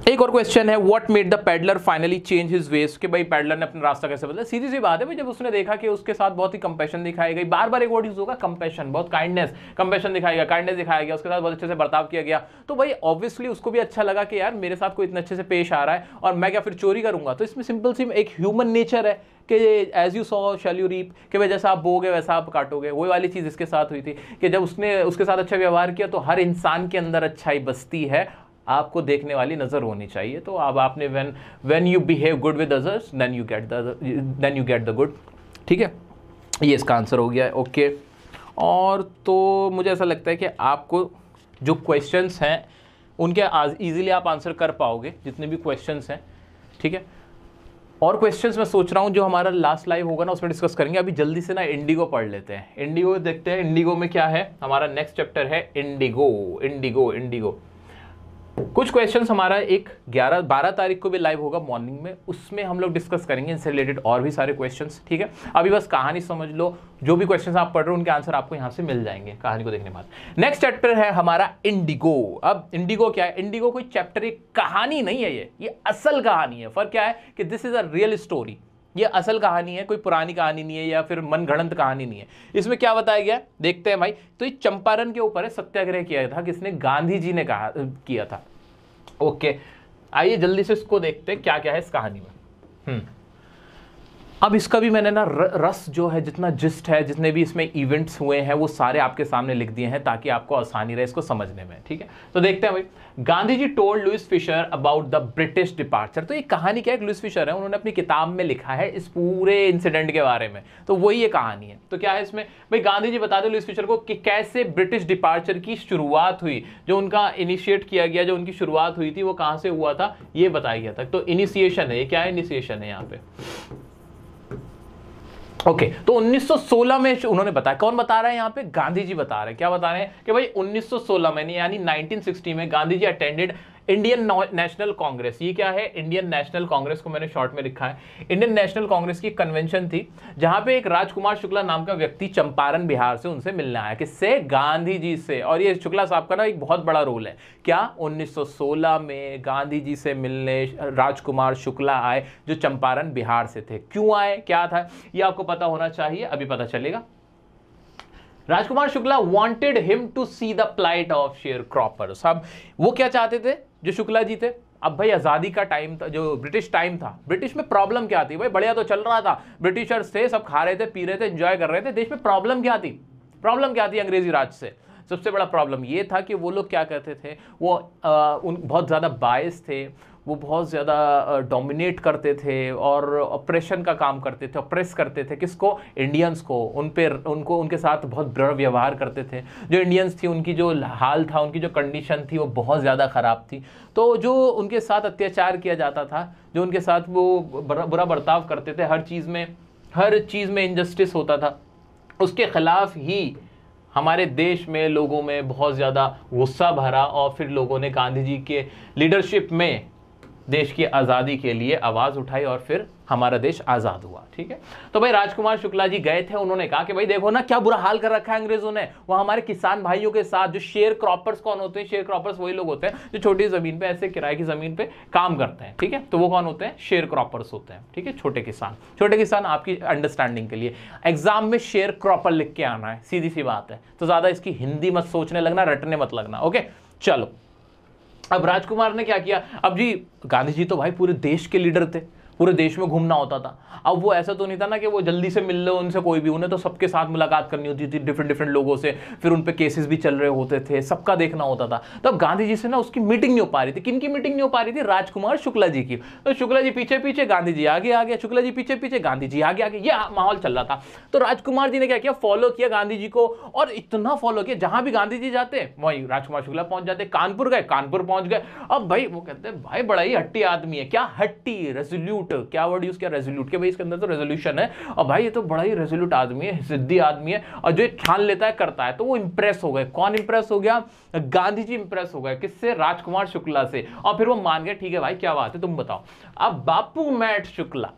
S1: एक और क्वेश्चन है what made the peddler finally change his ways के भाई पैडलर ने अपना रास्ता कैसे बदला सीधी सी बात है भाई जब उसने देखा कि उसके साथ बहुत ही कंपेशन दिखाई गई बार बार एक वर्ड यूज होगा कंपेशन बहुत काइंडनेस कंपेशन दिखाई गया काइंडनेस दिखाया गया उसके साथ बहुत अच्छे से बर्ताव किया गया तो भाई ऑब्वियसली उसको भी अच्छा लगा कि यार मेरे साथ कोई इतने अच्छे से पेश आ रहा है और मैं क्या फिर चोरी करूंगा तो इसमें सिंपल सी एक ह्यूमन नेचर है कि as you sow shall you reap कि भाई जैसा आप बोगे वैसा आप काटोगे वही वाली चीज़ इसके साथ हुई थी कि जब उसने उसके साथ अच्छा व्यवहार किया तो हर इंसान के अंदर अच्छाई बसती है आपको देखने वाली नज़र होनी चाहिए तो अब आपने when when you behave good with others then you get the then you get the good ठीक है ये इसका आंसर हो गया है ओके और तो मुझे ऐसा लगता है कि आपको जो क्वेश्चंस हैं उनके आज ईजिली आप आंसर कर पाओगे जितने भी क्वेश्चंस हैं ठीक है और क्वेश्चंस मैं सोच रहा हूँ जो हमारा लास्ट लाइव होगा ना उसमें डिस्कस करेंगे अभी जल्दी से ना इंडिगो पढ़ लेते हैं इंडिगो देखते हैं इंडिगो में क्या है हमारा नेक्स्ट चैप्टर है इंडिगो इंडिगो इंडिगो कुछ क्वेश्चंस हमारा एक 11 12 तारीख को भी लाइव होगा मॉर्निंग में उसमें हम लोग डिस्कस करेंगे इनसे रिलेटेड और भी सारे क्वेश्चंस ठीक है अभी बस कहानी समझ लो जो भी क्वेश्चंस आप पढ़ रहे हो उनके आंसर आपको यहाँ से मिल जाएंगे कहानी को देखने के बाद नेक्स्ट चैप्टर है हमारा इंडिगो अब इंडिगो क्या है इंडिगो कोई चैप्टर एक कहानी नहीं है ये ये असल कहानी है फर्क क्या है कि this is a real story ये असल कहानी है कोई पुरानी कहानी नहीं है या फिर मनगढ़ंत कहानी नहीं है इसमें क्या बताया गया देखते हैं भाई तो ये चंपारण के ऊपर है सत्याग्रह किया था किसने गांधी जी ने कहा किया था ओके आइए जल्दी से इसको देखते हैं क्या क्या है इस कहानी में हम्म अब इसका भी मैंने ना रस जो है जितना जिस्ट है जितने भी इसमें इवेंट्स हुए हैं वो सारे आपके सामने लिख दिए हैं ताकि आपको आसानी रहे इसको समझने में ठीक है तो देखते हैं भाई Gandhi ji told Louis Fischer about the British departure तो ये कहानी क्या है लुइस फिशर है उन्होंने अपनी किताब में लिखा है इस पूरे इंसिडेंट के बारे में तो वही ये कहानी है तो क्या है इसमें भाई गांधी जी बता दो लुइस फिशर को कि कैसे ब्रिटिश डिपार्चर की शुरुआत हुई जो उनका इनिशिएट किया गया जो उनकी शुरुआत हुई थी वो कहाँ से हुआ था ये बताया गया था तो इनिशिएशन है ये क्या इनिशिएशन है यहाँ पे ओके okay, तो 1916 में उन्होंने बताया कौन बता रहा है यहाँ पे गांधी जी बता रहे हैं क्या बता रहे हैं कि भाई 1916 में यानी 1960 में गांधी जी अटेंडेड इंडियन नेशनल कांग्रेस ये क्या है इंडियन नेशनल कांग्रेस को मैंने शॉर्ट में लिखा है इंडियन नेशनल कांग्रेस की कन्वेंशन थी जहां पे एक राजकुमार शुक्ला नाम का व्यक्ति चंपारण बिहार से उनसे मिलने आया किससे गांधी जी से और ये शुक्ला साहब का ना एक बहुत बड़ा रोल है क्या 1916 में गांधी जी से मिलने राजकुमार शुक्ला आए जो चंपारण बिहार से थे क्यों आए क्या था ये आपको पता होना चाहिए अभी पता चलेगा Rajkumar Shukla wanted him to see the plight of sharecroppers अब वो क्या चाहते थे जो शुक्ला जी थे अब भाई आज़ादी का टाइम था जो ब्रिटिश टाइम था ब्रिटिश में प्रॉब्लम क्या थी भाई बढ़िया तो चल रहा था ब्रिटिशर्स थे सब खा रहे थे पी रहे थे एंजॉय कर रहे थे देश में प्रॉब्लम क्या थी प्रॉब्लम क्या थी अंग्रेजी राज से सबसे बड़ा प्रॉब्लम ये था कि वो लोग क्या करते थे वो आ, उन बहुत ज़्यादा बायस थे वो बहुत ज़्यादा डोमिनेट करते थे और ऑपरेशन का काम करते थे ऑप्रेस करते थे किसको इंडियंस को उन पर उनको उनके साथ बहुत दृढ़ व्यवहार करते थे जो इंडियंस थी उनकी जो हाल था उनकी जो कंडीशन थी वो बहुत ज़्यादा ख़राब थी तो जो उनके साथ अत्याचार किया जाता था जो उनके साथ वो बुरा बर्ताव करते थे हर चीज़ में हर चीज़ में इनजस्टिस होता था उसके ख़िलाफ़ ही हमारे देश में लोगों में बहुत ज़्यादा गुस्सा भरा और फिर लोगों ने गांधी जी के लीडरशिप में देश की आज़ादी के लिए आवाज़ उठाई और फिर हमारा देश आज़ाद हुआ ठीक है तो भाई राजकुमार शुक्ला जी गए थे उन्होंने कहा कि भाई देखो ना क्या बुरा हाल कर रखा है अंग्रेज़ों ने वह हमारे किसान भाइयों के साथ जो शेयर क्रॉपर्स कौन होते हैं शेयर क्रॉपर्स वही लोग होते हैं जो छोटी ज़मीन पे ऐसे किराए की ज़मीन पर काम करते हैं ठीक है तो वो कौन होते हैं शेयर क्रॉपर्स होते हैं ठीक है छोटे किसान छोटे किसान आपकी अंडरस्टैंडिंग के लिए एग्जाम में शेयर क्रॉपर लिख के आना है सीधी सी बात है तो ज़्यादा इसकी हिंदी मत सोचने लगना रटने मत लगना ओके चलो अब राजकुमार ने क्या किया अब जी गांधी जी तो भाई पूरे देश के लीडर थे पूरे देश में घूमना होता था अब वो ऐसा तो नहीं था ना कि वो जल्दी से मिल लो उनसे कोई भी उन्हें तो सबके साथ मुलाकात करनी होती थी डिफरेंट डिफरेंट लोगों से फिर उन पर केसेस भी चल रहे होते थे सबका देखना होता था तो अब गांधी जी से ना उसकी मीटिंग नहीं हो पा रही थी किन की मीटिंग नहीं हो पा रही थी राजकुमार शुक्ला जी की तो शुक्ला जी पीछे पीछे गांधी जी आगे आगे शुक्ला जी पीछे पीछे गांधी जी आगे आगे यह माहौल चल रहा था तो राजकुमार जी ने क्या किया फॉलो किया गांधी जी को और इतना फॉलो किया जहां भी गांधी जी जाते वहीं राजकुमार शुक्ला पहुंच जाते कानपुर गए कानपुर पहुंच गए अब भाई वो कहते भाई बड़ा ही हट्टी आदमी है क्या हट्टी रेजोल्यूट रेजोल्यूट क्या वर्ड यूज किया रेजोल्यूट के भाई इसके अंदर तो रेजोल्यूशन है और भाई ये तो बड़ा ही रेजोल्यूट आदमी है सिद्धि आदमी है और जो ठान लेता है करता है तो वो इंप्रेस हो गए कौन इंप्रेस हो गया गांधी जी इंप्रेस हो गए किससे राजकुमार शुक्ला से और फिर वो मान गया ठीक है भाई क्या बात है तुम बताओ अब बापू मैट शुक्ला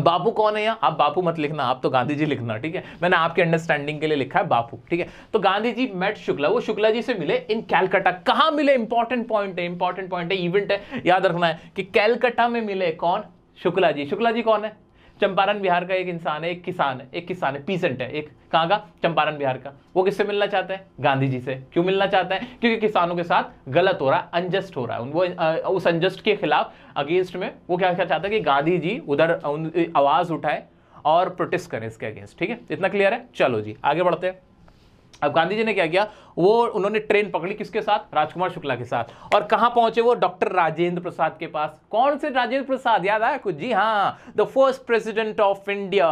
S1: बापू कौन है यहाँ आप बापू मत लिखना आप तो गांधी जी लिखना ठीक है मैंने आपके अंडरस्टैंडिंग के लिए लिखा है बापू ठीक है तो गांधी जी मेट शुक्ला वो शुक्ला जी से मिले इन कैलकटा कहाँ मिले इंपॉर्टेंट पॉइंट है इंपॉर्टेंट पॉइंट है इवेंट है याद रखना है कि कैलकटा में मिले कौन शुक्ला जी शुक्ला जी कौन है चंपारण बिहार का एक इंसान है एक किसान है एक किसान है पीसेंट है एक कहाँ का चंपारण बिहार का वो किससे मिलना चाहता है गांधी जी से क्यों मिलना चाहता है क्योंकि किसानों के साथ गलत हो रहा है अनजस्ट हो रहा है वो उस अनजस्ट के खिलाफ अगेंस्ट में वो क्या क्या चाहता है कि गांधी जी उधर आवाज़ उठाए और प्रोटेस्ट करें इसके अगेंस्ट ठीक है इतना क्लियर है चलो जी आगे बढ़ते हैं अब गांधी जी ने क्या किया वो उन्होंने ट्रेन पकड़ी किसके साथ राजकुमार शुक्ला के साथ और कहां पहुंचे वो डॉक्टर राजेंद्र प्रसाद के पास कौन से राजेंद्र प्रसाद याद आया कुछ जी हाँ the first president of India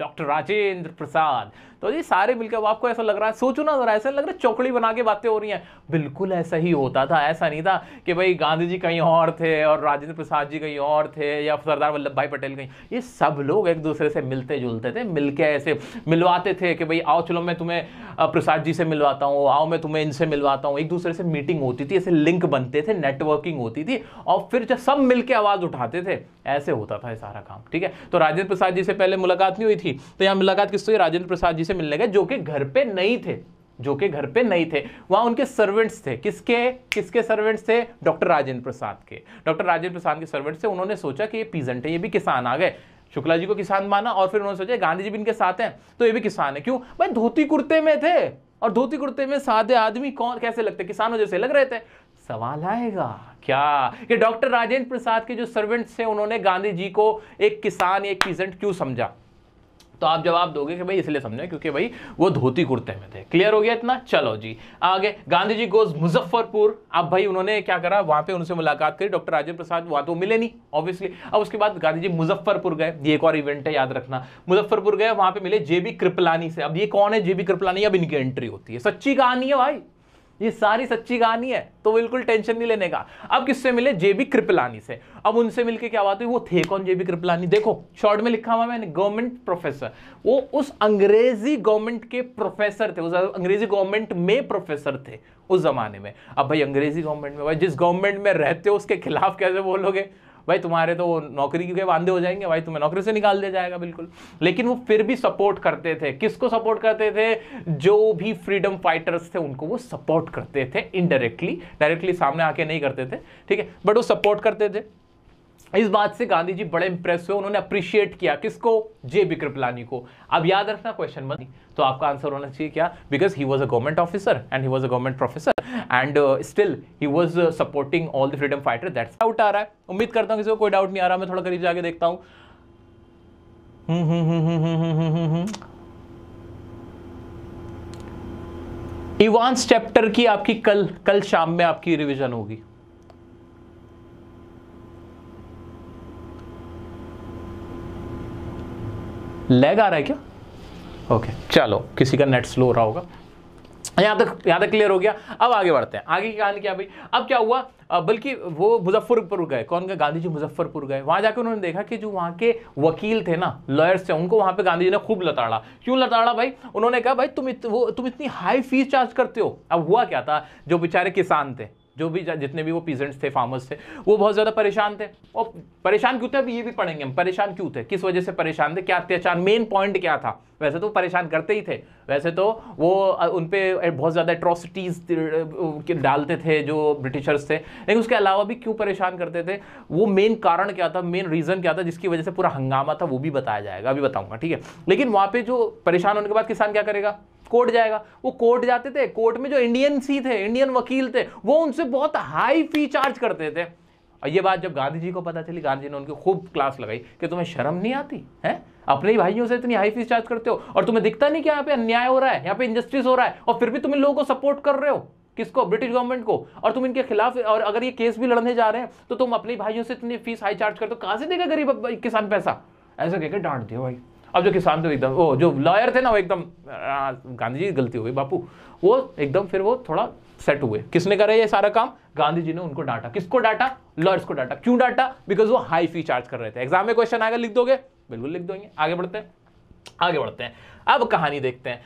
S1: doctor Rajendra Prasad तो ये सारे मिलकर आपको ऐसा लग रहा है सोचो ना जरा ऐसा लग रहा है चौकड़ी बना के बातें हो रही हैं बिल्कुल ऐसा ही होता था ऐसा नहीं था कि भाई गांधी जी कहीं और थे और राजेंद्र प्रसाद जी कहीं और थे या सरदार वल्लभ भाई पटेल कहीं ये सब लोग एक दूसरे से मिलते जुलते थे मिलके ऐसे मिलवाते थे कि भाई आओ चलो मैं तुम्हें प्रसाद जी से मिलवाता हूँ आओ मैं तुम्हें इनसे मिलवाता हूँ एक दूसरे से मीटिंग होती थी ऐसे लिंक बनते थे नेटवर्किंग होती थी और फिर जब सब मिलकर आवाज़ उठाते थे ऐसे होता था ये सारा काम ठीक है तो राजेंद्र प्रसाद जी से पहले मुलाकात नहीं हुई थी तो यहाँ मुलाकात हुई राजेंद्र प्रसाद जी से मिलने गए जो कि घर पर नहीं थे जो कि घर पे नहीं थे वहाँ उनके सर्वेंट्स थे किसके किसके सर्वेंट्स थे डॉक्टर राजेंद्र प्रसाद के डॉक्टर राजेंद्र प्रसाद के सर्वेंट्स थे उन्होंने सोचा कि ये पीजेंट है ये भी किसान आ गए शुक्ला जी को किसान माना और फिर उन्होंने सोचा गांधी जी भी इनके साथ हैं तो ये भी किसान है क्यों भाई धोती कुर्ते में थे और धोती कुर्ते में सादे आदमी कौन कैसे लगते किसानों जैसे लग रहे थे सवाल आएगा क्या कि डॉक्टर राजेंद्र प्रसाद के जो सर्वेंट्स थे उन्होंने गांधी जी को एक किसान एक पीजेंट क्यों समझा तो आप जवाब दोगे कि भाई इसलिए समझे क्योंकि भाई वो धोती कुर्ते में थे क्लियर हो गया इतना चलो जी आगे गांधी जी गोज मुजफ्फरपुर अब भाई उन्होंने क्या करा वहां पे उनसे मुलाकात करी डॉक्टर राजेंद्र प्रसाद वहां तो मिले नहीं ऑब्वियसली अब उसके बाद गांधी जी मुजफ्फरपुर गए ये एक और इवेंट है याद रखना मुजफ्फरपुर गए वहां पे मिले जेबी कृपलानी से अब ये कौन है जेबी कृपलानी अब इनकी एंट्री होती है सच्ची कहानी है भाई ये सारी सच्ची कहानी है तो बिल्कुल टेंशन नहीं लेने का अब किससे मिले जेबी कृपलानी से अब उनसे मिलके क्या बात हुई वो थे कौन जेबी कृपलानी देखो शॉर्ट में लिखा हुआ मैंने गवर्नमेंट प्रोफेसर वो उस अंग्रेजी गवर्नमेंट के प्रोफेसर थे उस अंग्रेजी गवर्नमेंट में प्रोफेसर थे उस जमाने में अब भाई अंग्रेजी गवर्नमेंट में भाई जिस गवर्नमेंट में रहते हो उसके खिलाफ कैसे बोलोगे भाई तुम्हारे तो नौकरी के वादे हो जाएंगे भाई तुम्हें नौकरी से निकाल दिया जाएगा बिल्कुल लेकिन वो फिर भी सपोर्ट करते थे किसको सपोर्ट करते थे जो भी फ्रीडम फाइटर्स थे उनको वो सपोर्ट करते थे इनडायरेक्टली डायरेक्टली सामने आके नहीं करते थे ठीक है बट वो सपोर्ट करते थे इस बात से गांधी जी बड़े इंप्रेस हुए उन्होंने अप्रिशिएट किया किसको जे बी कृपलानी को अब याद रखना क्वेश्चन बन तो आपका आंसर होना चाहिए क्या because he was a government officer and he was a government professor and still he was supporting all the freedom fighter that's doubt आ रहा है उम्मीद करता हूँ किसी को कोई डाउट नहीं आ रहा मैं थोड़ा करीब जाके देखता हूँ इवान्स चैप्टर की आपकी कल कल शाम में आपकी रिवीजन होगी लैग आ रहा है क्या ओके okay, चलो किसी का नेट स्लो रहा होगा यहाँ तक यहाँ तक क्लियर हो गया अब आगे बढ़ते हैं आगे की कहानी क्या भाई अब क्या हुआ बल्कि वो मुजफ्फरपुर गए कौन गए गांधी जी मुजफ्फरपुर गए वहाँ जाकर उन्होंने देखा कि जो वहाँ के वकील थे ना लॉयर्स थे उनको वहां पे गांधी जी ने खूब लताड़ा क्यों लताड़ा भाई उन्होंने कहा भाई तुम इत, वो तुम इतनी हाई फीस चार्ज करते हो अब हुआ क्या था जो बेचारे किसान थे जो भी जितने भी वो पीजेंट्स थे फार्मर्स थे वो बहुत ज़्यादा परेशान थे और परेशान क्यों थे अभी ये भी पढ़ेंगे हम परेशान क्यों थे किस वजह से परेशान थे क्या अत्याचार मेन पॉइंट क्या था वैसे तो परेशान करते ही थे वैसे तो वो उन पर बहुत ज़्यादा एट्रोसिटीज डालते थे जो ब्रिटिशर्स थे लेकिन उसके अलावा भी क्यों परेशान करते थे वो मेन कारण क्या था मेन रीज़न क्या था जिसकी वजह से पूरा हंगामा था वो भी बताया जाएगा अभी बताऊंगा ठीक है लेकिन वहाँ पे जो परेशान होने के बाद किसान क्या करेगा कोर्ट जाएगा वो कोर्ट जाते थे कोर्ट में जो इंडियन सी थे इंडियन वकील थे वो उनसे बहुत हाई फी चार्ज करते थे और ये बात जब गांधी जी को पता चली गांधी जी ने उनकी खूब क्लास लगाई कि तुम्हें शर्म नहीं आती है अपने ही भाइयों से इतनी हाई फीस चार्ज करते हो और तुम्हें दिखता नहीं कि यहाँ पे अन्याय हो रहा है यहाँ पे इंजस्टिस हो रहा है और फिर भी तुम इन लोगों को सपोर्ट कर रहे हो किसको ब्रिटिश गवर्नमेंट को और तुम इनके खिलाफ और अगर ये केस भी लड़ने जा रहे हैं तो तुम अपने भाइयों से इतनी फीस हाई चार्ज करते हो कहाँ से देगा गरीब किसान पैसा ऐसा कहकर डांट दिया भाई अब जो किसान थे एकदम वो जो लॉयर थे ना वो एकदम गांधी जी गलती हुई बापू वो एकदम फिर वो थोड़ा सेट हुए किसने करा ये सारा काम गांधी जी ने उनको डांटा किसको डांटा लॉयर्स को डांटा क्यों डांटा बिकॉज वो हाई फी चार्ज कर रहे थे एग्जाम में क्वेश्चन आएगा लिख दोगे बिल्कुल लिख दोगे आगे बढ़ते हैं आगे बढ़ते हैं अब कहानी देखते हैं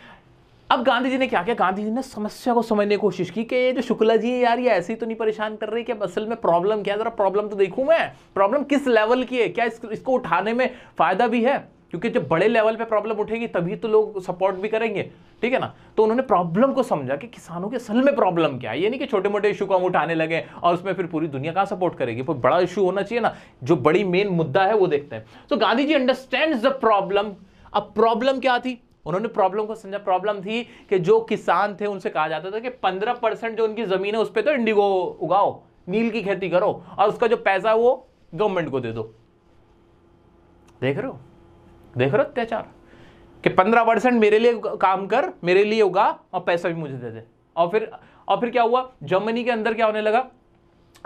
S1: अब गांधी जी ने क्या किया गांधी जी ने समस्या को समझने की कोशिश की कि ये जो शुक्ला जी यार ये ऐसे ही तो नहीं परेशान कर रही कि असल में प्रॉब्लम क्या है जरा प्रॉब्लम तो देखूं मैं प्रॉब्लम किस लेवल की है क्या इस, इसको उठाने में फायदा भी है क्योंकि जब बड़े लेवल पे प्रॉब्लम उठेगी तभी तो लोग सपोर्ट भी करेंगे ठीक है ना तो उन्होंने प्रॉब्लम को समझा कि किसानों के असल में प्रॉब्लम क्या है ये नहीं कि छोटे मोटे इशू को हम उठाने लगे और उसमें फिर पूरी दुनिया कहाँ सपोर्ट करेगी पर बड़ा इशू होना चाहिए ना जो बड़ी मेन मुद्दा है वो देखते हैं तो Gandhi ji understand the problem अब प्रॉब्लम क्या थी उन्होंने प्रॉब्लम को समझा प्रॉब्लम थी कि जो किसान थे उनसे कहा जाता था कि पंद्रह परसेंट जो उनकी जमीन है उस पर तो इंडिगो उगाओ नील की खेती करो और उसका जो पैसा है वो गवर्नमेंट को दे दो देख रहे हो देख रहे अत्याचार कि पंद्रह परसेंट मेरे लिए काम कर मेरे लिए होगा और पैसा भी मुझे दे दे और फिर और फिर क्या हुआ जर्मनी के अंदर क्या होने लगा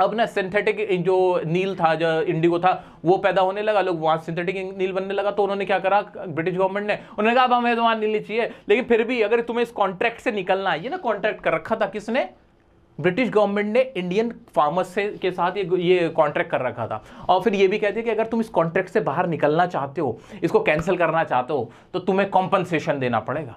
S1: अब ना सिंथेटिक जो नील था जो इंडिगो था वो पैदा होने लगा लोग वहाँ सिंथेटिक नील बनने लगा तो उन्होंने क्या करा ब्रिटिश गवर्नमेंट ने उन्होंने कहा अब हमें तो वहाँ नील चाहिए लेकिन फिर भी अगर तुम्हें इस कॉन्ट्रैक्ट से निकलना है ये ना कॉन्ट्रैक्ट कर रखा था किसने ब्रिटिश गवर्नमेंट ने इंडियन फार्मर्स से के साथ ये ये कॉन्ट्रैक्ट कर रखा था और फिर ये भी कहते हैं कि अगर तुम इस कॉन्ट्रैक्ट से बाहर निकलना चाहते हो इसको कैंसिल करना चाहते हो तो तुम्हें कॉम्पनसेशन देना पड़ेगा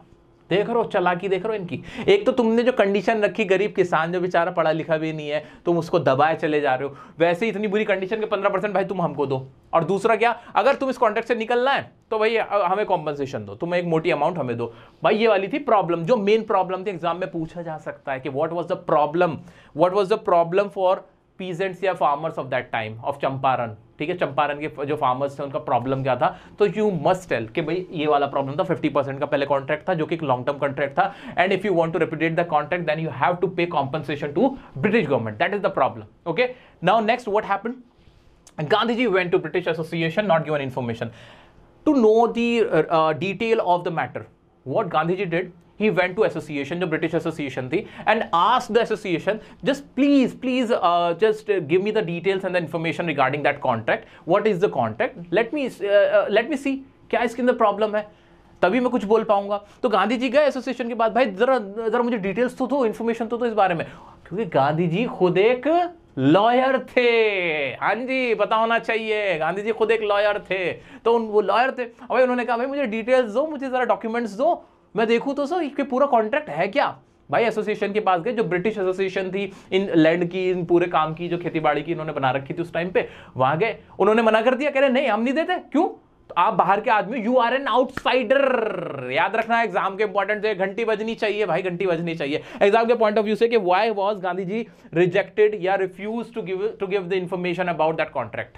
S1: देख रहे हो चलाकी देख रहे हो इनकी एक तो तुमने जो कंडीशन रखी गरीब किसान जो बेचारा पढ़ा लिखा भी नहीं है तुम उसको दबाए चले जा रहे हो वैसे इतनी बुरी कंडीशन के पंद्रह परसेंट भाई तुम हमको दो और दूसरा क्या अगर तुम इस कॉन्ट्रैक्ट से निकलना है तो भाई हमें कॉम्पनसेशन दो तुम एक मोटी अमाउंट हमें दो भाई ये वाली थी प्रॉब्लम जो मेन प्रॉब्लम थी एग्जाम में पूछा जा सकता है कि what was the problem what was the problem for peasants या farmers of that time of Champaran ठीक है चंपारण के जो फार्मर्स थे उनका प्रॉब्लम क्या था तो यू मस्ट टेल कि भाई ये वाला प्रॉब्लम था 50 परसेंट का पहले कॉन्ट्रैक्ट था जो कि एक लॉन्ग टर्म कॉन्ट्रैक्ट था and if you want to repeated the contract then you have to pay compensation to British government that is the problem okay now next what happen Gandhi ji went to British association not given information to know the detail of the matter what Gandhi ji did he went to association जो ब्रिटिश एसोसिएशन थी and ask the association just please please just give me the details and the information regarding that contract what is the contract let me let me see क्या इसके अंदर प्रॉब्लम है तभी मैं कुछ बोल पाऊंगा तो गांधी जी गए एसोसिएशन के बाद भाई जरा जरा मुझे डिटेल्स तो दो इन्फॉर्मेशन तो दो इस बारे में क्योंकि गांधी जी खुद एक लॉयर थे हाँ जी पता होना चाहिए गांधी जी खुद एक लॉयर थे तो उन वो लॉयर थे और भाई उन्होंने कहा भाई मुझे डिटेल्स दो मुझे ज़रा डॉक्यूमेंट्स दो मैं देखूँ तो सर कि पूरा कॉन्ट्रैक्ट है क्या भाई एसोसिएशन के पास गए जो ब्रिटिश एसोसिएशन थी इन लैंड की इन पूरे काम की जो खेती बाड़ी की इन्होंने बना रखी थी उस टाइम पे वहां गए उन्होंने मना कर दिया कह रहे नहीं हम नहीं देते क्यों तो आप बाहर के आदमी यू आर एन आउटसाइडर याद रखना एग्जाम के इंपॉर्टेंट से घंटी बजनी चाहिए भाई घंटी बजनी चाहिए एग्जाम के पॉइंट ऑफ व्यू से कि why was Gandhi ji rejected या refuse to give to give the information about that contract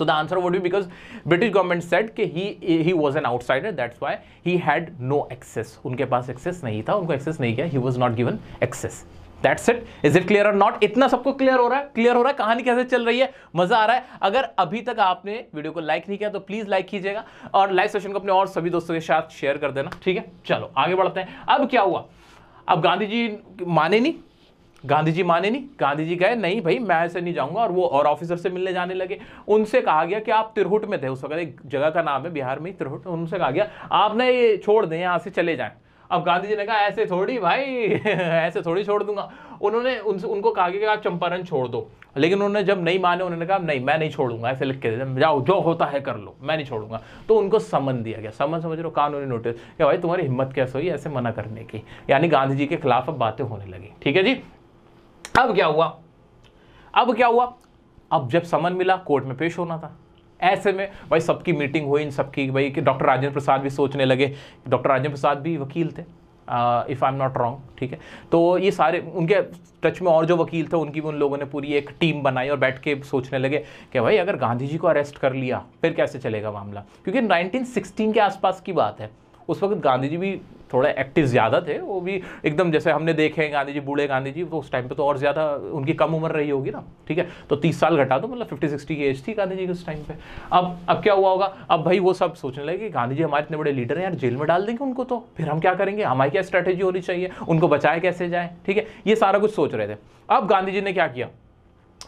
S1: So the answer would be because British government said कि he he was an outsider that's why he had no access unke paas access nahi tha unko access nahi kiya he was not given access That's it. Is it clear or not? इतना सबको क्लियर हो रहा है क्लियर हो रहा है कहानी कैसे चल रही है मजा आ रहा है अगर अभी तक आपने वीडियो को लाइक नहीं किया तो प्लीज लाइक कीजिएगा और लाइव सेशन को अपने और सभी दोस्तों के साथ शेयर कर देना ठीक है चलो आगे बढ़ते हैं अब क्या हुआ अब गांधी जी माने नहीं गांधी जी माने नहीं गांधी जी कहे नहीं भाई मैं ऐसे नहीं जाऊंगा और वो और ऑफिसर से मिलने जाने लगे उनसे कहा गया कि आप तिरहुट में थे उस वक्त एक जगह का नाम है बिहार में तिरहुट उनसे कहा गया आप ना ये छोड़ दें यहाँ से चले जाएं अब गांधी जी ने कहा ऐसे थोड़ी भाई ऐसे थोड़ी छोड़ दूंगा उन्होंने उनसे उनको कहा गया कि आप चंपारण छोड़ दो लेकिन उन्होंने जब नहीं माने उन्होंने कहा नहीं मैं नहीं छोड़ूंगा ऐसे लिख के दे जाओ जो होता है कर लो मैं नहीं छोड़ूंगा तो उनको समन दिया गया समन समझ लो कानूनी नोटिस कि भाई तुम्हारी हिम्मत कैसे हुई ऐसे मना करने की यानी गांधी जी के खिलाफ अब बातें होने लगी ठीक है जी अब क्या हुआ अब क्या हुआ अब जब समन मिला कोर्ट में पेश होना था ऐसे में भाई सबकी मीटिंग हुई इन सबकी भाई कि डॉक्टर राजेंद्र प्रसाद भी सोचने लगे डॉक्टर राजेंद्र प्रसाद भी वकील थे if I am not wrong ठीक है तो ये सारे उनके टच में और जो वकील थे उनकी भी उन लोगों ने पूरी एक टीम बनाई और बैठ के सोचने लगे कि भाई अगर गांधी जी को अरेस्ट कर लिया फिर कैसे चलेगा मामला क्योंकि 1916 के आसपास की बात है उस वक्त गांधी जी भी थोड़े एक्टिव ज़्यादा थे वो भी एकदम जैसे हमने देखे हैं गांधी जी बूढ़े गांधी जी तो उस टाइम पे तो और ज़्यादा उनकी कम उम्र रही होगी ना ठीक है तो तीस साल घटा दो तो मतलब फिफ्टी सिक्सटी की एज थी गांधी जी की उस टाइम पे अब अब क्या हुआ होगा अब भाई वो सब सोचने लगे कि गांधी जी हमारे इतने बड़े लीडर हैं यार जेल में डाल देंगे उनको तो फिर हम क्या करेंगे हमारी क्या स्ट्रैटेजी होनी चाहिए उनको बचाए कैसे जाए ठीक है ये सारा कुछ सोच रहे थे अब गांधी जी ने क्या किया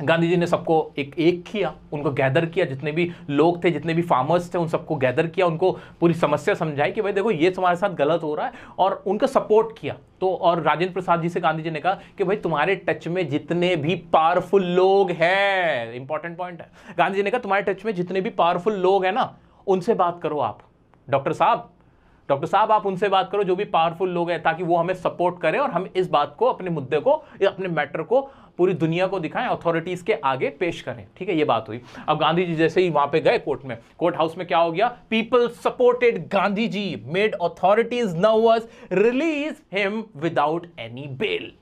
S1: गांधी जी ने सबको एक एक किया उनको गैदर किया जितने भी लोग थे जितने भी फार्मर्स थे उन सबको गैदर किया उनको पूरी समस्या समझाई कि भाई देखो ये तुम्हारे साथ गलत हो रहा है और उनका सपोर्ट किया तो और राजेंद्र प्रसाद जी से गांधी जी ने कहा कि भाई तुम्हारे टच में जितने भी पावरफुल लोग हैं इंपॉर्टेंट पॉइंट है गांधी जी ने कहा तुम्हारे टच में जितने भी पावरफुल लोग हैं ना उनसे बात करो आप डॉक्टर साहब डॉक्टर साहब आप उनसे बात करो जो भी पावरफुल लोग हैं ताकि वो हमें सपोर्ट करें और हम इस बात को अपने मुद्दे को अपने मैटर को पूरी दुनिया को दिखाएं अथॉरिटीज़ के आगे पेश करें ठीक है ये बात हुई अब गांधी जी जैसे ही वहाँ पे गए कोर्ट में कोर्ट हाउस में क्या हो गया people supported Gandhi ji made authorities nervous release him without any bail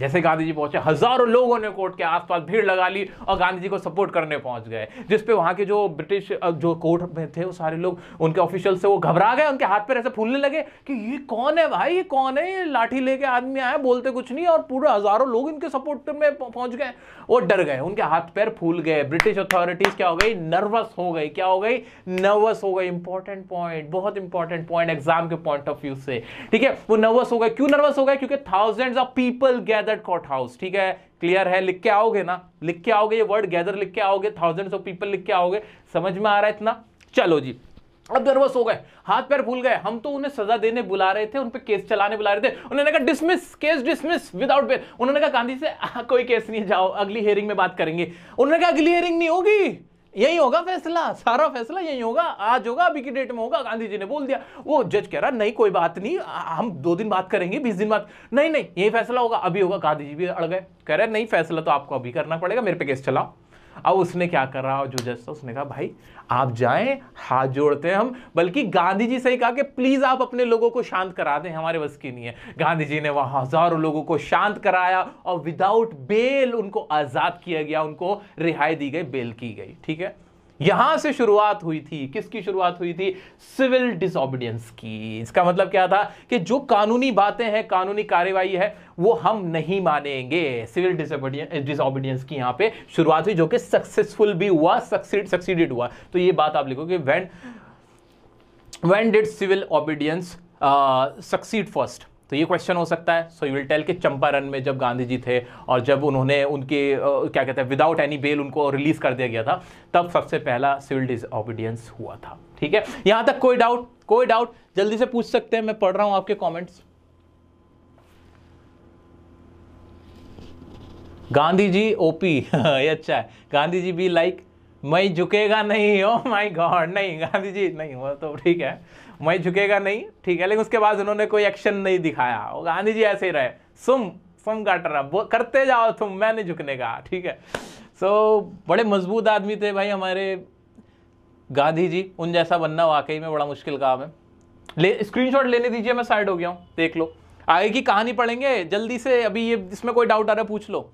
S1: जैसे गांधी जी पहुंचे हजारों लोगों ने कोर्ट के आसपास भीड़ लगा ली और गांधी जी को सपोर्ट करने पहुंच गए जिसपे वहां के जो ब्रिटिश जो कोर्ट में थे वो सारे लोग उनके ऑफिशियल से वो घबरा गए उनके हाथ पर ऐसे फूलने लगे कि ये कौन है भाई ये कौन है ये लाठी लेके आदमी आया बोलते कुछ नहीं और पूरे हजारों लोग इनके सपोर्ट में पहुंच गए वो डर गए उनके हाथ पैर फूल गए ब्रिटिश अथॉरिटीज क्या हो गई नर्वस हो गई क्या हो गई नर्वस हो गई इंपॉर्टेंट पॉइंट बहुत इंपॉर्टेंट पॉइंट एग्जाम के पॉइंट ऑफ व्यू से ठीक है वो नर्वस हो गए क्यों नर्वस हो गए क्योंकि thousand of people get gathered court house ठीक है क्लियर है लिख के आओगे ना लिख के आओगे ये वर्ड गैदर लिख के आओगे थाउजेंड ऑफ पीपल लिख के आओगे समझ में आ रहा है इतना चलो जी अब नर्वस हो गए हाथ पैर भूल गए हम तो उन्हें सजा देने बुला रहे थे उन पे केस चलाने बुला रहे थे उन्होंने कहा dismiss case dismiss without bail उन्होंने कहा गांधी से आ, कोई केस नहीं जाओ अगली हेयरिंग में बात करेंगे उन्होंने कहा अगली हेयरिंग नहीं होगी यही होगा फैसला सारा फैसला यही होगा आज होगा अभी की डेट में होगा गांधी जी ने बोल दिया वो जज कह रहा नहीं कोई बात नहीं हम दो दिन बात करेंगे बीस दिन बाद नहीं नहीं यही फैसला होगा अभी होगा गांधी जी भी अड़ गए कह रहे नहीं फैसला तो आपको अभी करना पड़ेगा मेरे पे केस चलाओ अब उसने क्या कर रहा जो जज था उसने कहा भाई आप जाएं हाथ जोड़ते हैं हम बल्कि गांधी जी से ही कहा कि प्लीज़ आप अपने लोगों को शांत करा दें हमारे बस की नहीं है गांधी जी ने वहां हज़ारों लोगों को शांत कराया और विदाउट बेल उनको आज़ाद किया गया उनको रिहाई दी गई बेल की गई ठीक है यहां से शुरुआत हुई थी किसकी शुरुआत हुई थी सिविल डिसऑबिडियंस की इसका मतलब क्या था कि जो कानूनी बातें हैं कानूनी कार्यवाही है वो हम नहीं मानेंगे सिविल डिसऑबिडियंस की यहां पे शुरुआत हुई जो कि सक्सेसफुल भी हुआ सक्सीड सक्सीडेड हुआ तो ये बात आप लिखोगे when when did civil obedience succeed first तो ये क्वेश्चन हो सकता है सो यू विल टेल के चंपारण में जब गांधी जी थे और जब उन्होंने उनके क्या कहते हैं विदाउट एनी बेल उनको रिलीज कर दिया गया था तब सबसे पहला सिविल डिसऑबिडियंस हुआ था ठीक है यहाँ तक कोई डाउट कोई डाउट जल्दी से पूछ सकते हैं मैं पढ़ रहा हूँ आपके कॉमेंट्स गांधी जी ओपी ये अच्छा है गांधी जी भी लाइक मैं झुकेगा नहीं ओ माय गॉड नहीं गांधी जी नहीं वो तो ठीक है मैं झुकेगा नहीं ठीक है लेकिन उसके बाद उन्होंने कोई एक्शन नहीं दिखाया गांधी जी ऐसे ही रहे सुम सम काटरा करते जाओ तुम मैं नहीं झुकने का ठीक है सो so, बड़े मजबूत आदमी थे भाई हमारे गांधी जी उन जैसा बनना वाकई में बड़ा मुश्किल काम है ले स्क्रीन लेने दीजिए मैं साइड हो गया हूँ देख लो आगे की कहानी पढ़ेंगे जल्दी से अभी ये इसमें कोई डाउट आ रहा है पूछ लो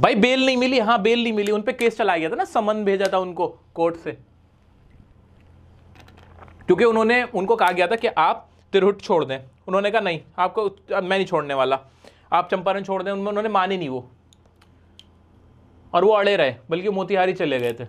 S1: भाई बेल नहीं मिली हाँ बेल नहीं मिली उन पर केस चलाया गया था ना समन भेजा था उनको कोर्ट से क्योंकि उन्होंने उनको कहा गया था कि आप तिरहुट छोड़ दें उन्होंने कहा नहीं आपको मैं नहीं छोड़ने वाला आप चंपारण छोड़ दें उनमें उन्होंने मानी नहीं वो और वो अड़े रहे बल्कि मोतिहारी चले गए थे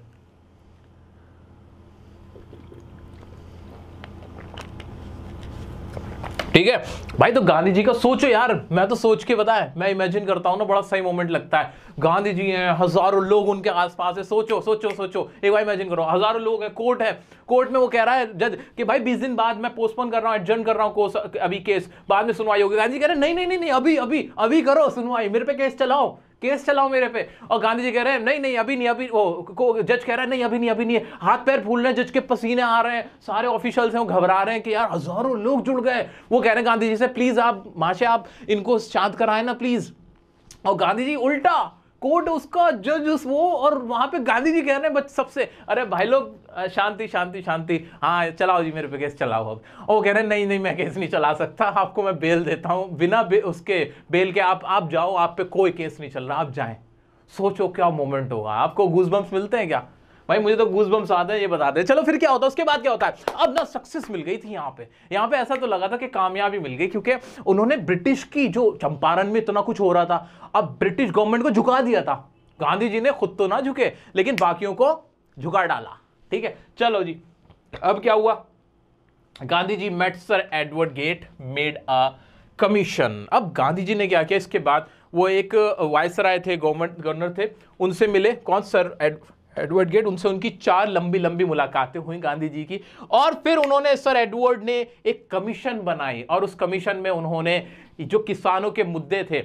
S1: ठीक है भाई तो गांधी जी का सोचो यार मैं तो सोच के बताया मैं इमेजिन करता हूं ना बड़ा सही मोमेंट लगता है गांधी जी हैं हजारों लोग उनके आसपास है सोचो सोचो सोचो एक बार इमेजिन करो हजारों लोग हैं कोर्ट है कोर्ट में वो कह रहा है जज कि भाई बीस दिन बाद मैं पोस्टपोन कर रहा हूँ एडजर्न कर रहा हूँ अभी केस बाद में सुनवाई होगी गांधी कह रहे नहीं नहीं नहीं अभी अभी अभी करो सुनवाई मेरे पे केस चलाओ केस चलाओ मेरे पे और गांधी जी कह रहे हैं नहीं नहीं अभी नहीं अभी वो जज कह रहा है नहीं अभी नहीं अभी नहीं हाथ पैर फूल रहे हैं जज के पसीने आ रहे हैं सारे ऑफिशियल्स हैं घबरा रहे हैं कि यार हजारों लोग जुड़ गए वो कह रहे हैं गांधी जी से प्लीज़ आप माशे आप इनको शांत कराएं ना प्लीज़ और गांधी जी उल्टा कोट उसका जज उस वो और वहां पे गांधी जी कह रहे हैं सबसे अरे भाई लोग शांति शांति शांति हाँ चलाओ जी मेरे पे केस चलाओ अब वो कह रहे हैं नहीं नहीं मैं केस नहीं चला सकता आपको मैं बेल देता हूँ बिना बे, उसके बेल के आप आप जाओ आप पे कोई केस नहीं चल रहा आप जाएं सोचो क्या मोमेंट होगा आपको गूजबम्स मिलते हैं क्या भाई मुझे तो गूज बम्स आते हैं ये बता दे चलो फिर क्या होता है उसके बाद क्या होता है अब ना सक्सेस मिल गई थी यहाँ पे यहाँ पे ऐसा तो लगा था कि कामयाबी मिल गई क्योंकि उन्होंने ब्रिटिश की जो चंपारण में इतना कुछ हो रहा था अब ब्रिटिश गवर्नमेंट को झुका दिया था गांधी जी ने खुद तो ना झुके लेकिन बाकियों को झुका डाला ठीक है चलो जी अब क्या हुआ Gandhi ji met sir Edward Gait made a commission अब गांधी जी ने क्या किया इसके बाद वो एक वायसराय थे गवर्नमेंट गवर्नर थे उनसे मिले कौन सर एड एडवर्ड गेट उनसे उनकी चार लंबी लंबी मुलाकातें हुई गांधी जी की और फिर उन्होंने सर एडवर्ड ने एक कमीशन बनाई और उस कमीशन में उन्होंने जो किसानों के मुद्दे थे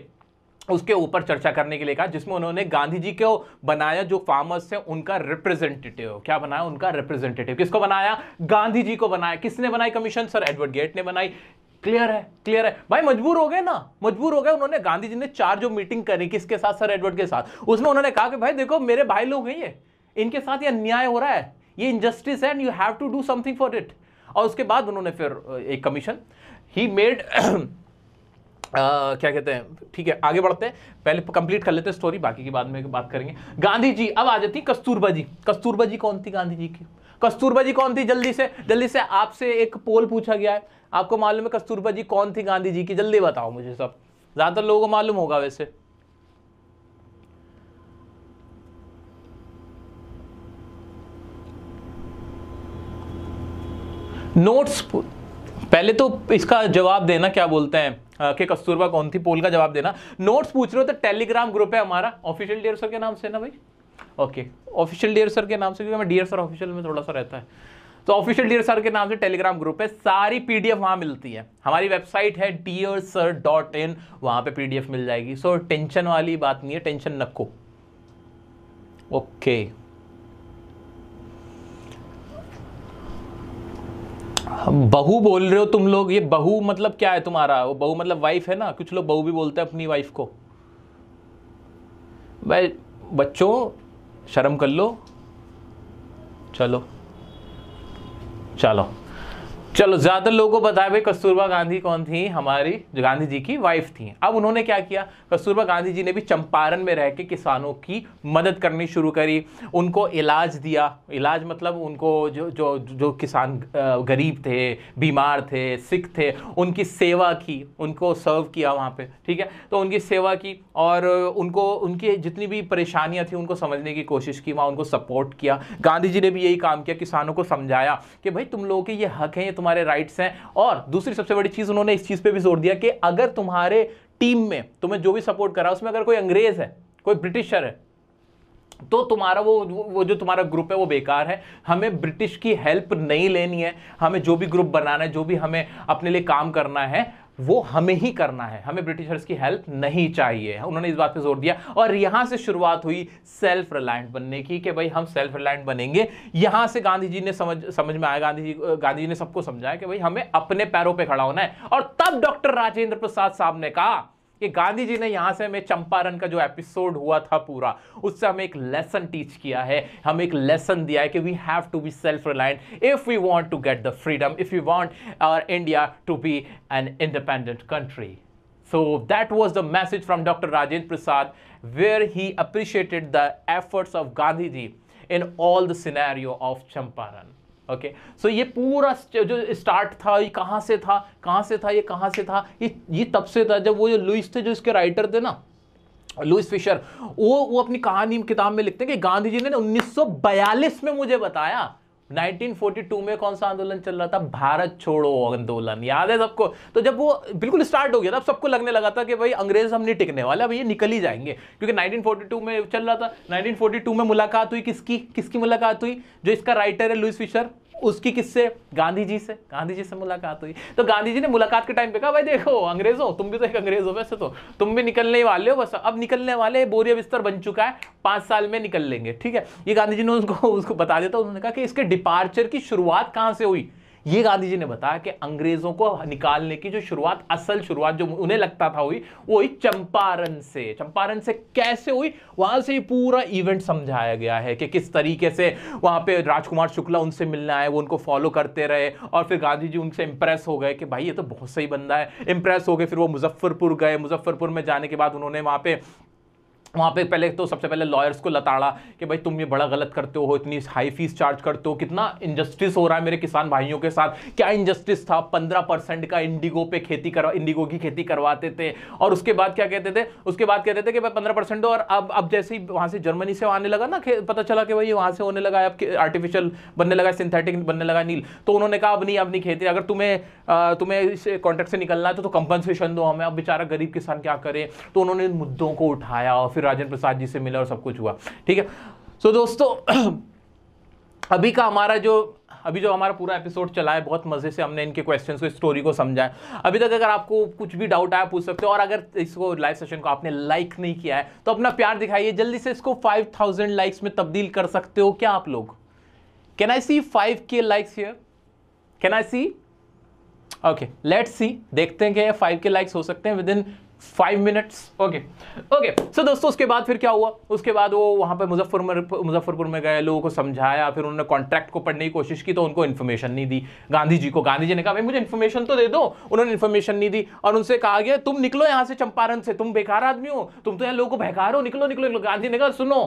S1: उसके ऊपर चर्चा करने के लिए कहा जिसमें उन्होंने गांधी जी को बनाया जो फार्मर्स हैं उनका रिप्रेजेंटेटिव क्या बनाया उनका रिप्रेजेंटेटिव किसको बनाया गांधी जी को बनाया किसने बनाई कमीशन सर एडवर्ड गेट ने बनाई क्लियर है क्लियर है भाई मजबूर हो गए ना मजबूर हो गए उन्होंने गांधी जी ने चार जो मीटिंग करी किसके साथ सर एडवर्ड के साथ उसमें उन्होंने कहा कि भाई देखो मेरे भाई लोग हैं ये इनके साथ ये अन्याय हो रहा है ये इनजस्टिस है and you have to do something for it और उसके बाद उन्होंने फिर एक कमीशन ही मेड क्या कहते हैं ठीक है आगे बढ़ते हैं पहले कंप्लीट कर लेते हैं स्टोरी बाकी की बाद में बात करेंगे गांधी जी अब आ जाती कस्तूरबा जी कस्तूरबा जी कौन थी गांधी जी की कस्तूरबा जी कौन थी जल्दी से जल्दी से आपसे एक पोल पूछा गया है आपको मालूम है कस्तूरबा जी कौन थी गांधी जी की जल्दी बताओ मुझे सब ज़्यादातर लोगों को मालूम होगा वैसे नोट्स पहले तो इसका जवाब देना क्या बोलते हैं के कस्तूरबा कौन थी पोल का जवाब देना नोट्स पूछ रहे हो तो टेलीग्राम ग्रुप है हमारा ऑफिशियल डियर सर के नाम से ना भाई ओके ऑफिशियल डियर सर के नाम से क्योंकि मैं डियर सर ऑफिशियल में थोड़ा सा रहता है तो ऑफिशियल डियर सर के नाम से टेलीग्राम ग्रुप है सारी पीडीएफ वहां मिलती है हमारी वेबसाइट है डियर सर डॉट इन वहां पर पीडीएफ मिल जाएगी सो टेंशन वाली बात नहीं है टेंशन नको ओके बहू बोल रहे हो तुम लोग ये बहू मतलब क्या है तुम्हारा वो बहू मतलब वाइफ है ना कुछ लोग बहू भी बोलते हैं अपनी वाइफ को भाई बच्चों शर्म कर लो चलो चलो चलो ज़्यादा लोगों को बताया भाई कस्तूरबा गांधी कौन थी हमारी जो गांधी जी की वाइफ थी अब उन्होंने क्या किया कस्तूरबा गांधी जी ने भी चंपारण में रह के किसानों की मदद करनी शुरू करी उनको इलाज दिया इलाज मतलब उनको जो जो जो किसान गरीब थे बीमार थे सिख थे उनकी सेवा की उनको सर्व किया वहाँ पर ठीक है तो उनकी सेवा की और उनको उनकी जितनी भी परेशानियाँ थी उनको समझने की कोशिश की वहाँ उनको सपोर्ट किया गांधी जी ने भी यही काम किया किसानों को समझाया कि भाई तुम लोगों के ये हक हैं तुम्हारे तुम्हारे राइट्स हैं और दूसरी सबसे बड़ी चीज़ उन्होंने इस चीज़ पर भी जोर दिया कि अगर तुम्हारे टीम में तुम्हें जो भी सपोर्ट करा उसमें अगर कोई अंग्रेज़ है कोई ब्रिटिशर है तो तुम्हारा वो वो जो तुम्हारा ग्रुप है वो बेकार है हमें ब्रिटिश की हेल्प नहीं लेनी है हमें जो भी ग्रुप बनाना है जो भी हमें अपने लिए काम करना है वो हमें ही करना है हमें ब्रिटिशर्स की हेल्प नहीं चाहिए उन्होंने इस बात पे जोर दिया और यहाँ से शुरुआत हुई सेल्फ रिलायंट बनने की कि भाई हम सेल्फ रिलायंट बनेंगे यहाँ से गांधी जी ने समझ समझ में आया गांधी जी गांधी जी ने सबको समझाया कि भाई हमें अपने पैरों पर पे खड़ा होना है और तब डॉक्टर राजेंद्र प्रसाद साहब ने कहा कि गांधी जी ने यहां से हमें चंपारण का जो एपिसोड हुआ था पूरा उससे हमें एक लेसन टीच किया है हमें एक लेसन दिया है कि we have to be self reliant if we want to get the freedom if you want our India to be an independent country so that was the message from doctor Rajendra Prasad where he appreciated the efforts of Gandhi ji in all the scenario of Champaran okay okay. So so, ये पूरा जो स्टार्ट था ये कहाँ से था कहाँ से था ये कहाँ से था ये ये तब से था जब वो जो लुइस थे जो इसके राइटर थे ना लुइस फिशर वो वो अपनी कहानी किताब में लिखते हैं कि गांधी जी ने 1942 में मुझे बताया 1942 में कौन सा आंदोलन चल रहा था भारत छोड़ो आंदोलन याद है सबको तो जब वो बिल्कुल स्टार्ट हो गया था सबको लगने लगा था कि भाई अंग्रेज हम नहीं टिकने वाले अब ये निकल ही जाएंगे क्योंकि 1942 में चल रहा था 1942 में मुलाकात हुई किसकी किसकी मुलाकात हुई जो इसका राइटर है लुइस फिशर उसकी किससे गांधी जी से गांधी जी से मुलाकात हुई तो गांधी जी ने मुलाकात के टाइम पे कहा भाई देखो अंग्रेज हो तुम भी तो एक अंग्रेज हो वैसे तो तुम भी निकलने वाले हो बस अब निकलने वाले बोरिया बिस्तर बन चुका है पांच साल में निकल लेंगे ठीक है ये गांधी जी ने उसको उसको बता दिया था उन्होंने कहा कि इसके डिपार्चर की शुरुआत कहां से हुई ये गांधी जी ने बताया कि अंग्रेजों को निकालने की जो शुरुआत असल शुरुआत जो उन्हें लगता था हुई वो हुई चंपारण से चंपारण से कैसे हुई वहां से पूरा इवेंट समझाया गया है कि किस तरीके से वहां पे राजकुमार शुक्ला उनसे मिलना है वो उनको फॉलो करते रहे और फिर गांधी जी उनसे इंप्रेस हो गए कि भाई ये तो बहुत सही बंदा है इंप्रेस हो गए फिर वो मुजफ्फरपुर गए मुजफ्फरपुर में जाने के बाद उन्होंने वहां पे वहाँ पे पहले तो सबसे पहले लॉयर्स को लताड़ा कि भाई तुम ये बड़ा गलत करते हो इतनी हाई फीस चार्ज करते हो कितना इनजस्टिस हो रहा है मेरे किसान भाइयों के साथ क्या इनजस्टिस था पंद्रह परसेंट का इंडिगो पे खेती करवा इंडिगो की खेती करवाते थे और उसके बाद क्या कहते थे उसके बाद कहते थे कि भाई पंद्रह परसेंट और अब अब जैसे ही वहाँ से जर्मनी से आने लगा ना पता चला कि भाई वहाँ से होने लगा अब आर्टिफिशियल बनने लगा सिंथेटिक बनने लगा नील तो उन्होंने कहा अब नहीं अब नहीं खेती अगर तुम्हें तुम्हें इस कॉन्ट्रैक्ट से निकलना है तो कंपनसेशन तो दो हमें अब बेचारा गरीब किसान क्या करें तो उन्होंने मुद्दों को उठाया और फिर राजेंद्र प्रसाद जी से मिला और सब कुछ हुआ ठीक है सो दोस्तों अभी का हमारा जो अभी जो हमारा पूरा एपिसोड चला है बहुत मज़े से हमने इनके क्वेश्चंस को स्टोरी को समझाया अभी तक अगर आपको कुछ भी डाउट आया पूछ सकते हो और अगर इसको लाइव सेशन को आपने लाइक नहीं किया है तो अपना प्यार दिखाइए जल्दी से इसको 5000 लाइक्स में तब्दील कर सकते हो क्या आप लोग can I see five K likes here can I see okay let's see देखते हैं कि फाइव के लाइक्स हो सकते हैं within five minutes okay okay so दोस्तों उसके बाद फिर क्या हुआ उसके बाद वो वहाँ पर मुजफ्फरपुर मुजफ्फरपुर में गए लोगों को समझाया फिर उन्होंने कॉन्ट्रैक्ट को पढ़ने की कोशिश की तो उनको इन्फॉर्मेशन नहीं दी गांधी जी को गांधी जी ने कहा भाई मुझे इन्फॉर्मेशन तो दे दो उन्होंने इन्फॉर्मेशन नहीं दी और उनसे कहा गया तुम निकलो यहाँ से चंपारण से तुम बेकार आदमी हो तुम तो यहाँ लोगों को बहकार हो निकलो निकलो निकलो गांधी ने कहा सुनो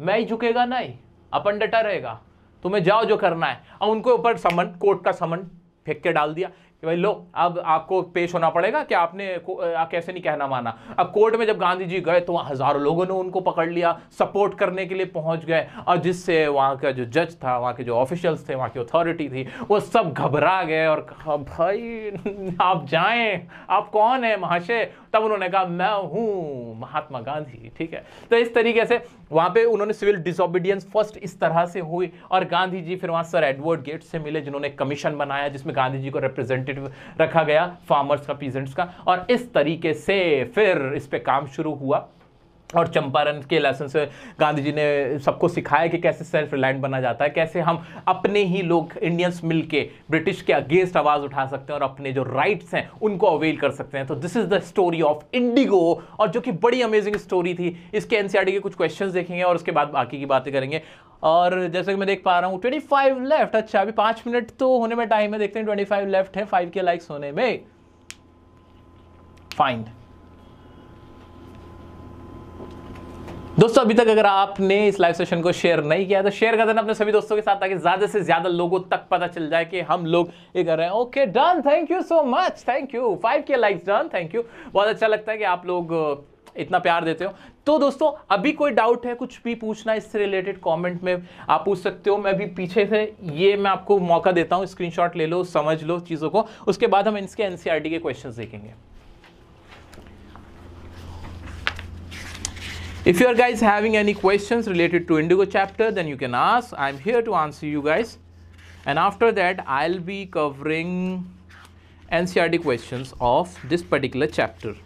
S1: मैं ही झुकेगा नहीं अपन डटा रहेगा तुम्हें जाओ जो करना है और उनके ऊपर समन कोर्ट का समन फेंक के डाल दिया कि भाई लो अब आपको पेश होना पड़ेगा कि आपने आप कैसे नहीं कहना माना अब कोर्ट में जब गांधी जी गए तो हज़ारों लोगों ने उनको पकड़ लिया सपोर्ट करने के लिए पहुंच गए और जिससे वहाँ का जो जज था वहाँ के जो ऑफिशियल्स थे वहाँ की अथॉरिटी थी वो सब घबरा गए और कहा भाई आप जाए आप कौन है महाशय तब उन्होंने कहा मैं हूं महात्मा गांधी ठीक है तो इस तरीके से वहां पे उन्होंने सिविल डिसोबीडियंस फर्स्ट इस तरह से हुई और गांधी जी फिर वहां सर एडवर्ड गेट्स से मिले जिन्होंने कमीशन बनाया जिसमें गांधी जी को रिप्रेजेंटेटिव रखा गया फार्मर्स का पीजेंट्स का और इस तरीके से फिर इस पर काम शुरू हुआ और चंपारण के लेसन से गांधी जी ने सबको सिखाया कि कैसे सेल्फ रिलायंट बना जाता है कैसे हम अपने ही लोग इंडियंस मिलके ब्रिटिश के अगेंस्ट आवाज़ उठा सकते हैं और अपने जो राइट्स हैं उनको अवेल कर सकते हैं तो this is the story of Indigo और जो कि बड़ी अमेजिंग स्टोरी थी इसके एन e के कुछ क्वेश्चन देखेंगे और उसके बाद बाकी की बातें करेंगे और जैसे कि मैं देख पा रहा हूँ ट्वेंटी फाइव लेफ्ट अच्छा अभी पाँच मिनट तो होने में टाइम है देखते हैं ट्वेंटी फाइव लेफ्ट है फाइव के लाइक्स होने में फाइन दोस्तों अभी तक अगर आपने इस लाइव सेशन को शेयर नहीं किया तो शेयर कर देना अपने सभी दोस्तों के साथ ताकि ज्यादा से ज्यादा लोगों तक पता चल जाए कि हम लोग ये कर रहे हैं okay done thank you so much thank you five K likes done thank you बहुत अच्छा लगता है कि आप लोग uh, इतना प्यार देते हो तो दोस्तों अभी कोई डाउट है कुछ भी पूछना इससे रिलेटेड कमेंट में आप पूछ सकते हो मैं अभी पीछे से ये मैं आपको मौका देता हूँ स्क्रीनशॉट ले लो समझ लो चीज़ों को उसके बाद हम इसके एनसीईआरटी e के क्वेश्चंस देखेंगे If you are guys having any questions related to Indigo chapter, then you can ask. I'm here to answer you guys. And after that, I'll be covering NCRT questions of this particular chapter.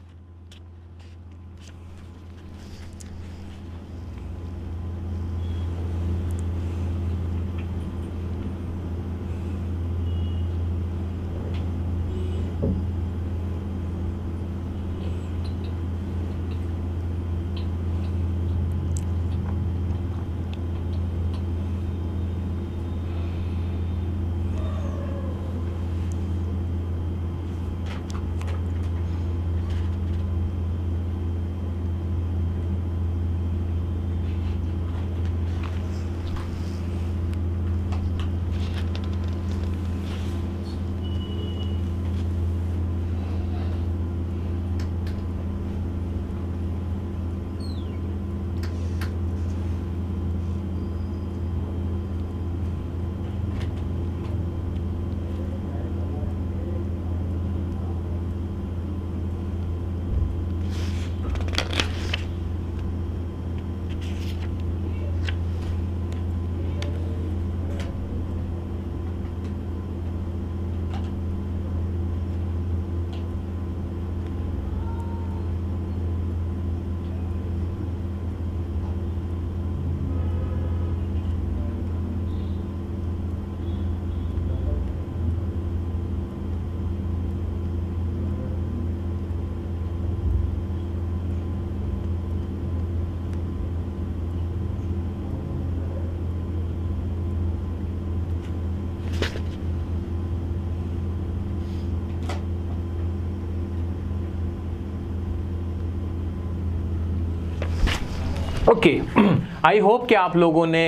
S1: Okay I hope कि आप लोगों ने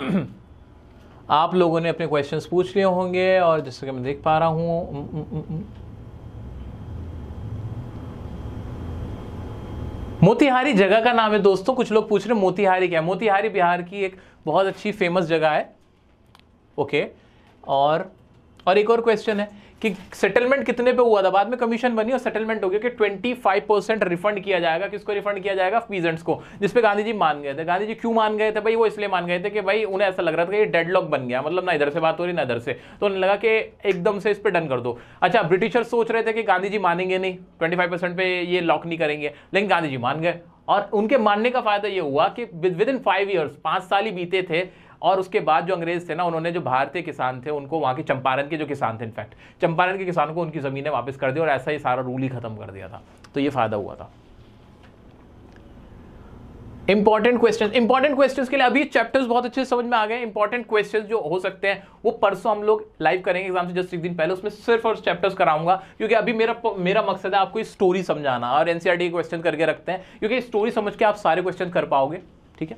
S1: आप लोगों ने अपने क्वेश्चंस पूछ लिए होंगे और जैसे कि मैं देख पा रहा हूँ मोतिहारी जगह का नाम है दोस्तों कुछ लोग पूछ रहे हैं मोतिहारी क्या है मोतिहारी बिहार की एक बहुत अच्छी फेमस जगह है ओके और और एक और क्वेश्चन है कि सेटलमेंट कितने पे हुआ था बाद में कमीशन बनी और सेटलमेंट हो गया कि 25 परसेंट रिफंड किया जाएगा किसको रिफंड किया जाएगा पीजेंट्स को जिसपे गांधी जी मान गए थे गांधी जी क्यों मान गए थे भाई वो इसलिए मान गए थे कि भाई उन्हें ऐसा लग रहा था कि ये डेडलॉक बन गया मतलब ना इधर से बात हो रही ना इधर से तो उन्हें लगा कि एकदम से इस पर डन कर दो अच्छा ब्रिटिशर सोच रहे थे कि गांधी जी मानेंगे नहीं ट्वेंटी पे ये लॉक नहीं करेंगे लेकिन गांधी जी मान गए और उनके मानने का फायदा ये हुआ कि विद इन फाइव ईयर्स पाँच साल ही बीते थे और उसके बाद जो अंग्रेज थे ना उन्होंने जो भारतीय किसान थे उनको वहाँ के चंपारण के जो किसान थे इनफैक्ट चंपारण के किसानों को उनकी ज़मीनें वापस कर दी और ऐसा ही सारा रूल ही ख़त्म कर दिया था तो ये फ़ायदा हुआ था इंपॉर्टेंट क्वेश्चन इंपॉर्टेंट क्वेश्चन के लिए अभी चैप्टर्स बहुत अच्छे समझ में आ गए इंपॉर्टेंट क्वेश्चन जो हो सकते हैं वो परसों हम लोग लाइव करेंगे एग्जाम से जस्ट एक दिन पहले उसमें सिर्फ और चैप्टर्स कराऊंगा क्योंकि अभी मेरा मेरा मकसद है आपको स्टोरी समझाना और एनसीआरटी e क्वेश्चन करके रखते हैं क्योंकि स्टोरी समझ के आप सारे क्वेश्चन कर पाओगे ठीक है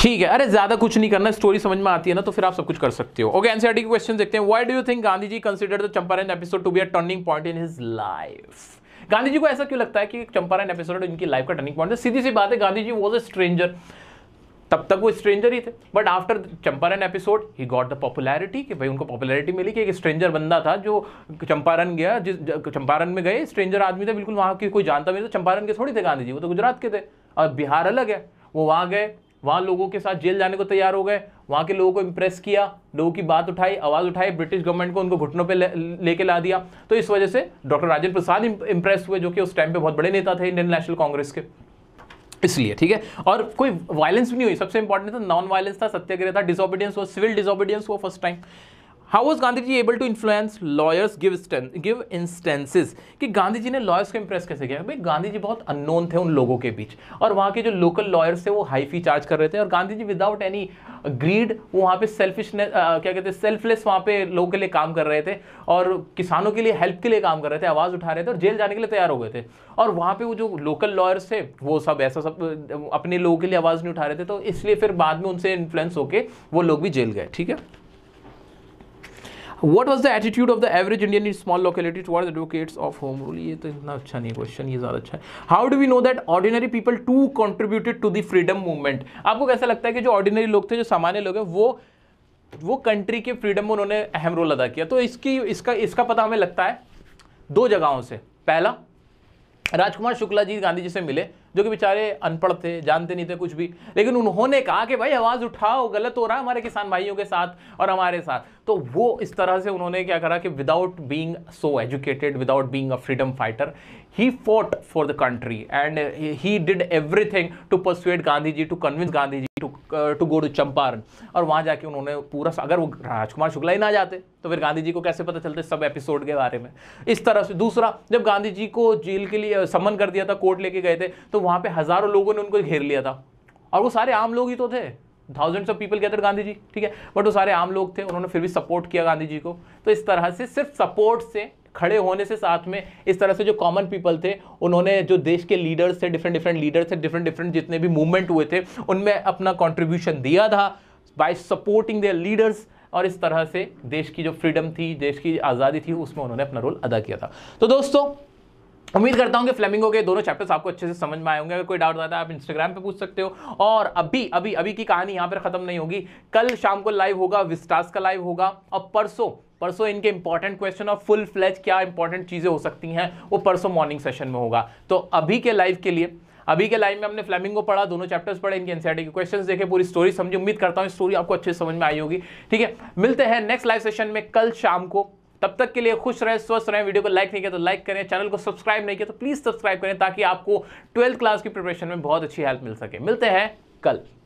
S1: ठीक है अरे ज्यादा कुछ नहीं करना स्टोरी समझ में आती है ना तो फिर आप सब कुछ कर सकते हो ओके एनसीआर के क्वेश्चन देखते हैं why do you think Gandhi ji consider the Champaran episode to be a turning point in his life Gandhi ji को ऐसा क्यों लगता है कि चंपारण एपिसोड इनकी लाइफ का टर्निंग पॉइंट है सीधी सी बात है Gandhi ji was a stranger तब तक वो स्ट्रेंजर ही थे but after Champaran episode he got the popularity कि भाई उनको पॉपुलैरिटी मिली कि एक स्ट्रेंजर बंदा था जो चंपारण गया जिस चंपारण में गए स्ट्रेंजर आदमी थे बिल्कुल वहाँ की कोई जानता नहीं था चंपारण के थोड़ी थे गांधी जी वो तो गुजरात के थे और बिहार अलग है वो वहाँ गए वहाँ लोगों के साथ जेल जाने को तैयार हो गए वहाँ के लोगों को इम्प्रेस किया लोगों की बात उठाई आवाज़ उठाई ब्रिटिश गवर्नमेंट को उनको घुटनों पे लेके ला दिया तो इस वजह से डॉक्टर राजेंद्र प्रसाद इम्प्रेस हुए जो कि उस टाइम पे बहुत बड़े नेता थे इंडियन नेशनल कांग्रेस के इसलिए ठीक है और कोई वायलेंस भी नहीं हुई सबसे इंपॉर्टेंट था नॉन वायलेंस था सत्याग्रह था डिसोबीडियंस हुआ सिविल डिसोबीडियंस हुआ first time how was Gandhi ji able to influence lawyers give give instances कि गांधी जी ने लॉयर्स को इंप्रेस कैसे किया भाई गांधी जी बहुत अननोन थे उन लोगों के बीच और वहाँ के जो लोकल लॉयर्स थे वो हाई फी चार्ज कर रहे थे और Gandhi ji without any greed वो वहाँ पे सेल्फिशनेस क्या कहते हैं सेल्फलेस वहाँ पे लोगों के लिए काम कर रहे थे और किसानों के लिए हेल्प के लिए काम कर रहे थे आवाज़ उठा रहे थे और जेल जाने के लिए तैयार हो गए थे और वहाँ पे वो जो लोकल लॉयर्स थे वो सब ऐसा सब अपने लोगों के लिए आवाज़ नहीं उठा रहे थे तो इसलिए फिर बाद में उनसे इन्फ्लुएंस होकर वो लोग भी जेल गए ठीक है what was the attitude of the average Indian in small to are advocates of home rule ये तो इतना अच्छा नहीं क्वेश्चन ये ज़्यादा अच्छा है how do we know that ordinary people too contributed to the freedom movement आपको कैसा लगता है कि जो ऑर्डिनरी लोग थे जो सामान्य लोग हैं वो वो कंट्री के फ्रीडम में उन्होंने अहम रोल अदा किया तो इसकी इसका इसका पता हमें लगता है दो जगहों से पहला राजकुमार शुक्ला जी गांधी जी से मिले जो कि बेचारे अनपढ़ थे जानते नहीं थे कुछ भी लेकिन उन्होंने कहा कि भाई आवाज़ उठाओ गलत हो रहा है हमारे किसान भाइयों के साथ और हमारे साथ तो वो इस तरह से उन्होंने क्या करा कि without being so educated without being a freedom fighter he fought for the country and he did everything to persuade Gandhi ji, to convince Gandhi ji to, uh, to go to Champaran. और ja ke उन्होंने पूरा अगर वो राजकुमार shukla hi ना जाते तो फिर गांधी जी को कैसे पता chalta सब एपिसोड के बारे में इस तरह से दूसरा जब गांधी जी को जेल के लिए समन कर दिया था कोर्ट लेके गए थे तो wahan pe हज़ारों लोगों ने उनको घेर लिया था और वो सारे आम लोग ही तो थे thousands of people gather Gandhi ji ठीक है बट वो सारे आम लोग थे उन्होंने फिर भी सपोर्ट किया गांधी जी को तो इस तरह से सिर्फ सपोर्ट से खड़े होने से साथ में इस तरह से जो कॉमन पीपल थे उन्होंने जो देश के लीडर्स थे डिफरेंट डिफरेंट लीडर्स थे डिफरेंट डिफरेंट जितने भी मूवमेंट हुए थे उनमें अपना कॉन्ट्रीब्यूशन दिया था बाय सपोर्टिंग देयर लीडर्स और इस तरह से देश की जो फ्रीडम थी देश की आज़ादी थी उसमें उन्होंने अपना रोल अदा किया था तो दोस्तों उम्मीद करता हूँ कि फ्लेमिंगो के दोनों चैप्टर्स आपको अच्छे से समझ में आए होंगे अगर कोई डाउट आता है आप इंस्टाग्राम पे पूछ सकते हो और अभी अभी अभी की कहानी यहाँ पर खत्म नहीं होगी कल शाम को लाइव होगा विस्टास का लाइव होगा और परसों परसों इनके इंपॉर्टेंट क्वेश्चन और फुल फ्लैच क्या इंपॉर्टेंट चीज़ें हो सकती हैं वो परसों मॉर्निंग सेशन में होगा तो अभी के लाइव के लिए अभी के लाइन में हमने फ्लेमिंगो पढ़ा दोनों चैप्टर्स पढ़े इनके एनसीआर e के क्वेश्चंस देखे पूरी स्टोरी समझी उम्मीद करता हूँ स्टोरी आपको अच्छे से समझ में आई होगी ठीक है मिलते हैं नेक्स्ट लाइव सेशन में कल शाम को तब तक के लिए खुश रहें स्वस्थ रहें वीडियो को लाइक नहीं किया तो लाइक करें चैनल को सब्सक्राइब नहीं किया तो प्लीज़ सब्सक्राइब करें ताकि आपको ट्वेल्थ क्लास की प्रिपरेशन में बहुत अच्छी हेल्प मिल सके मिलते हैं कल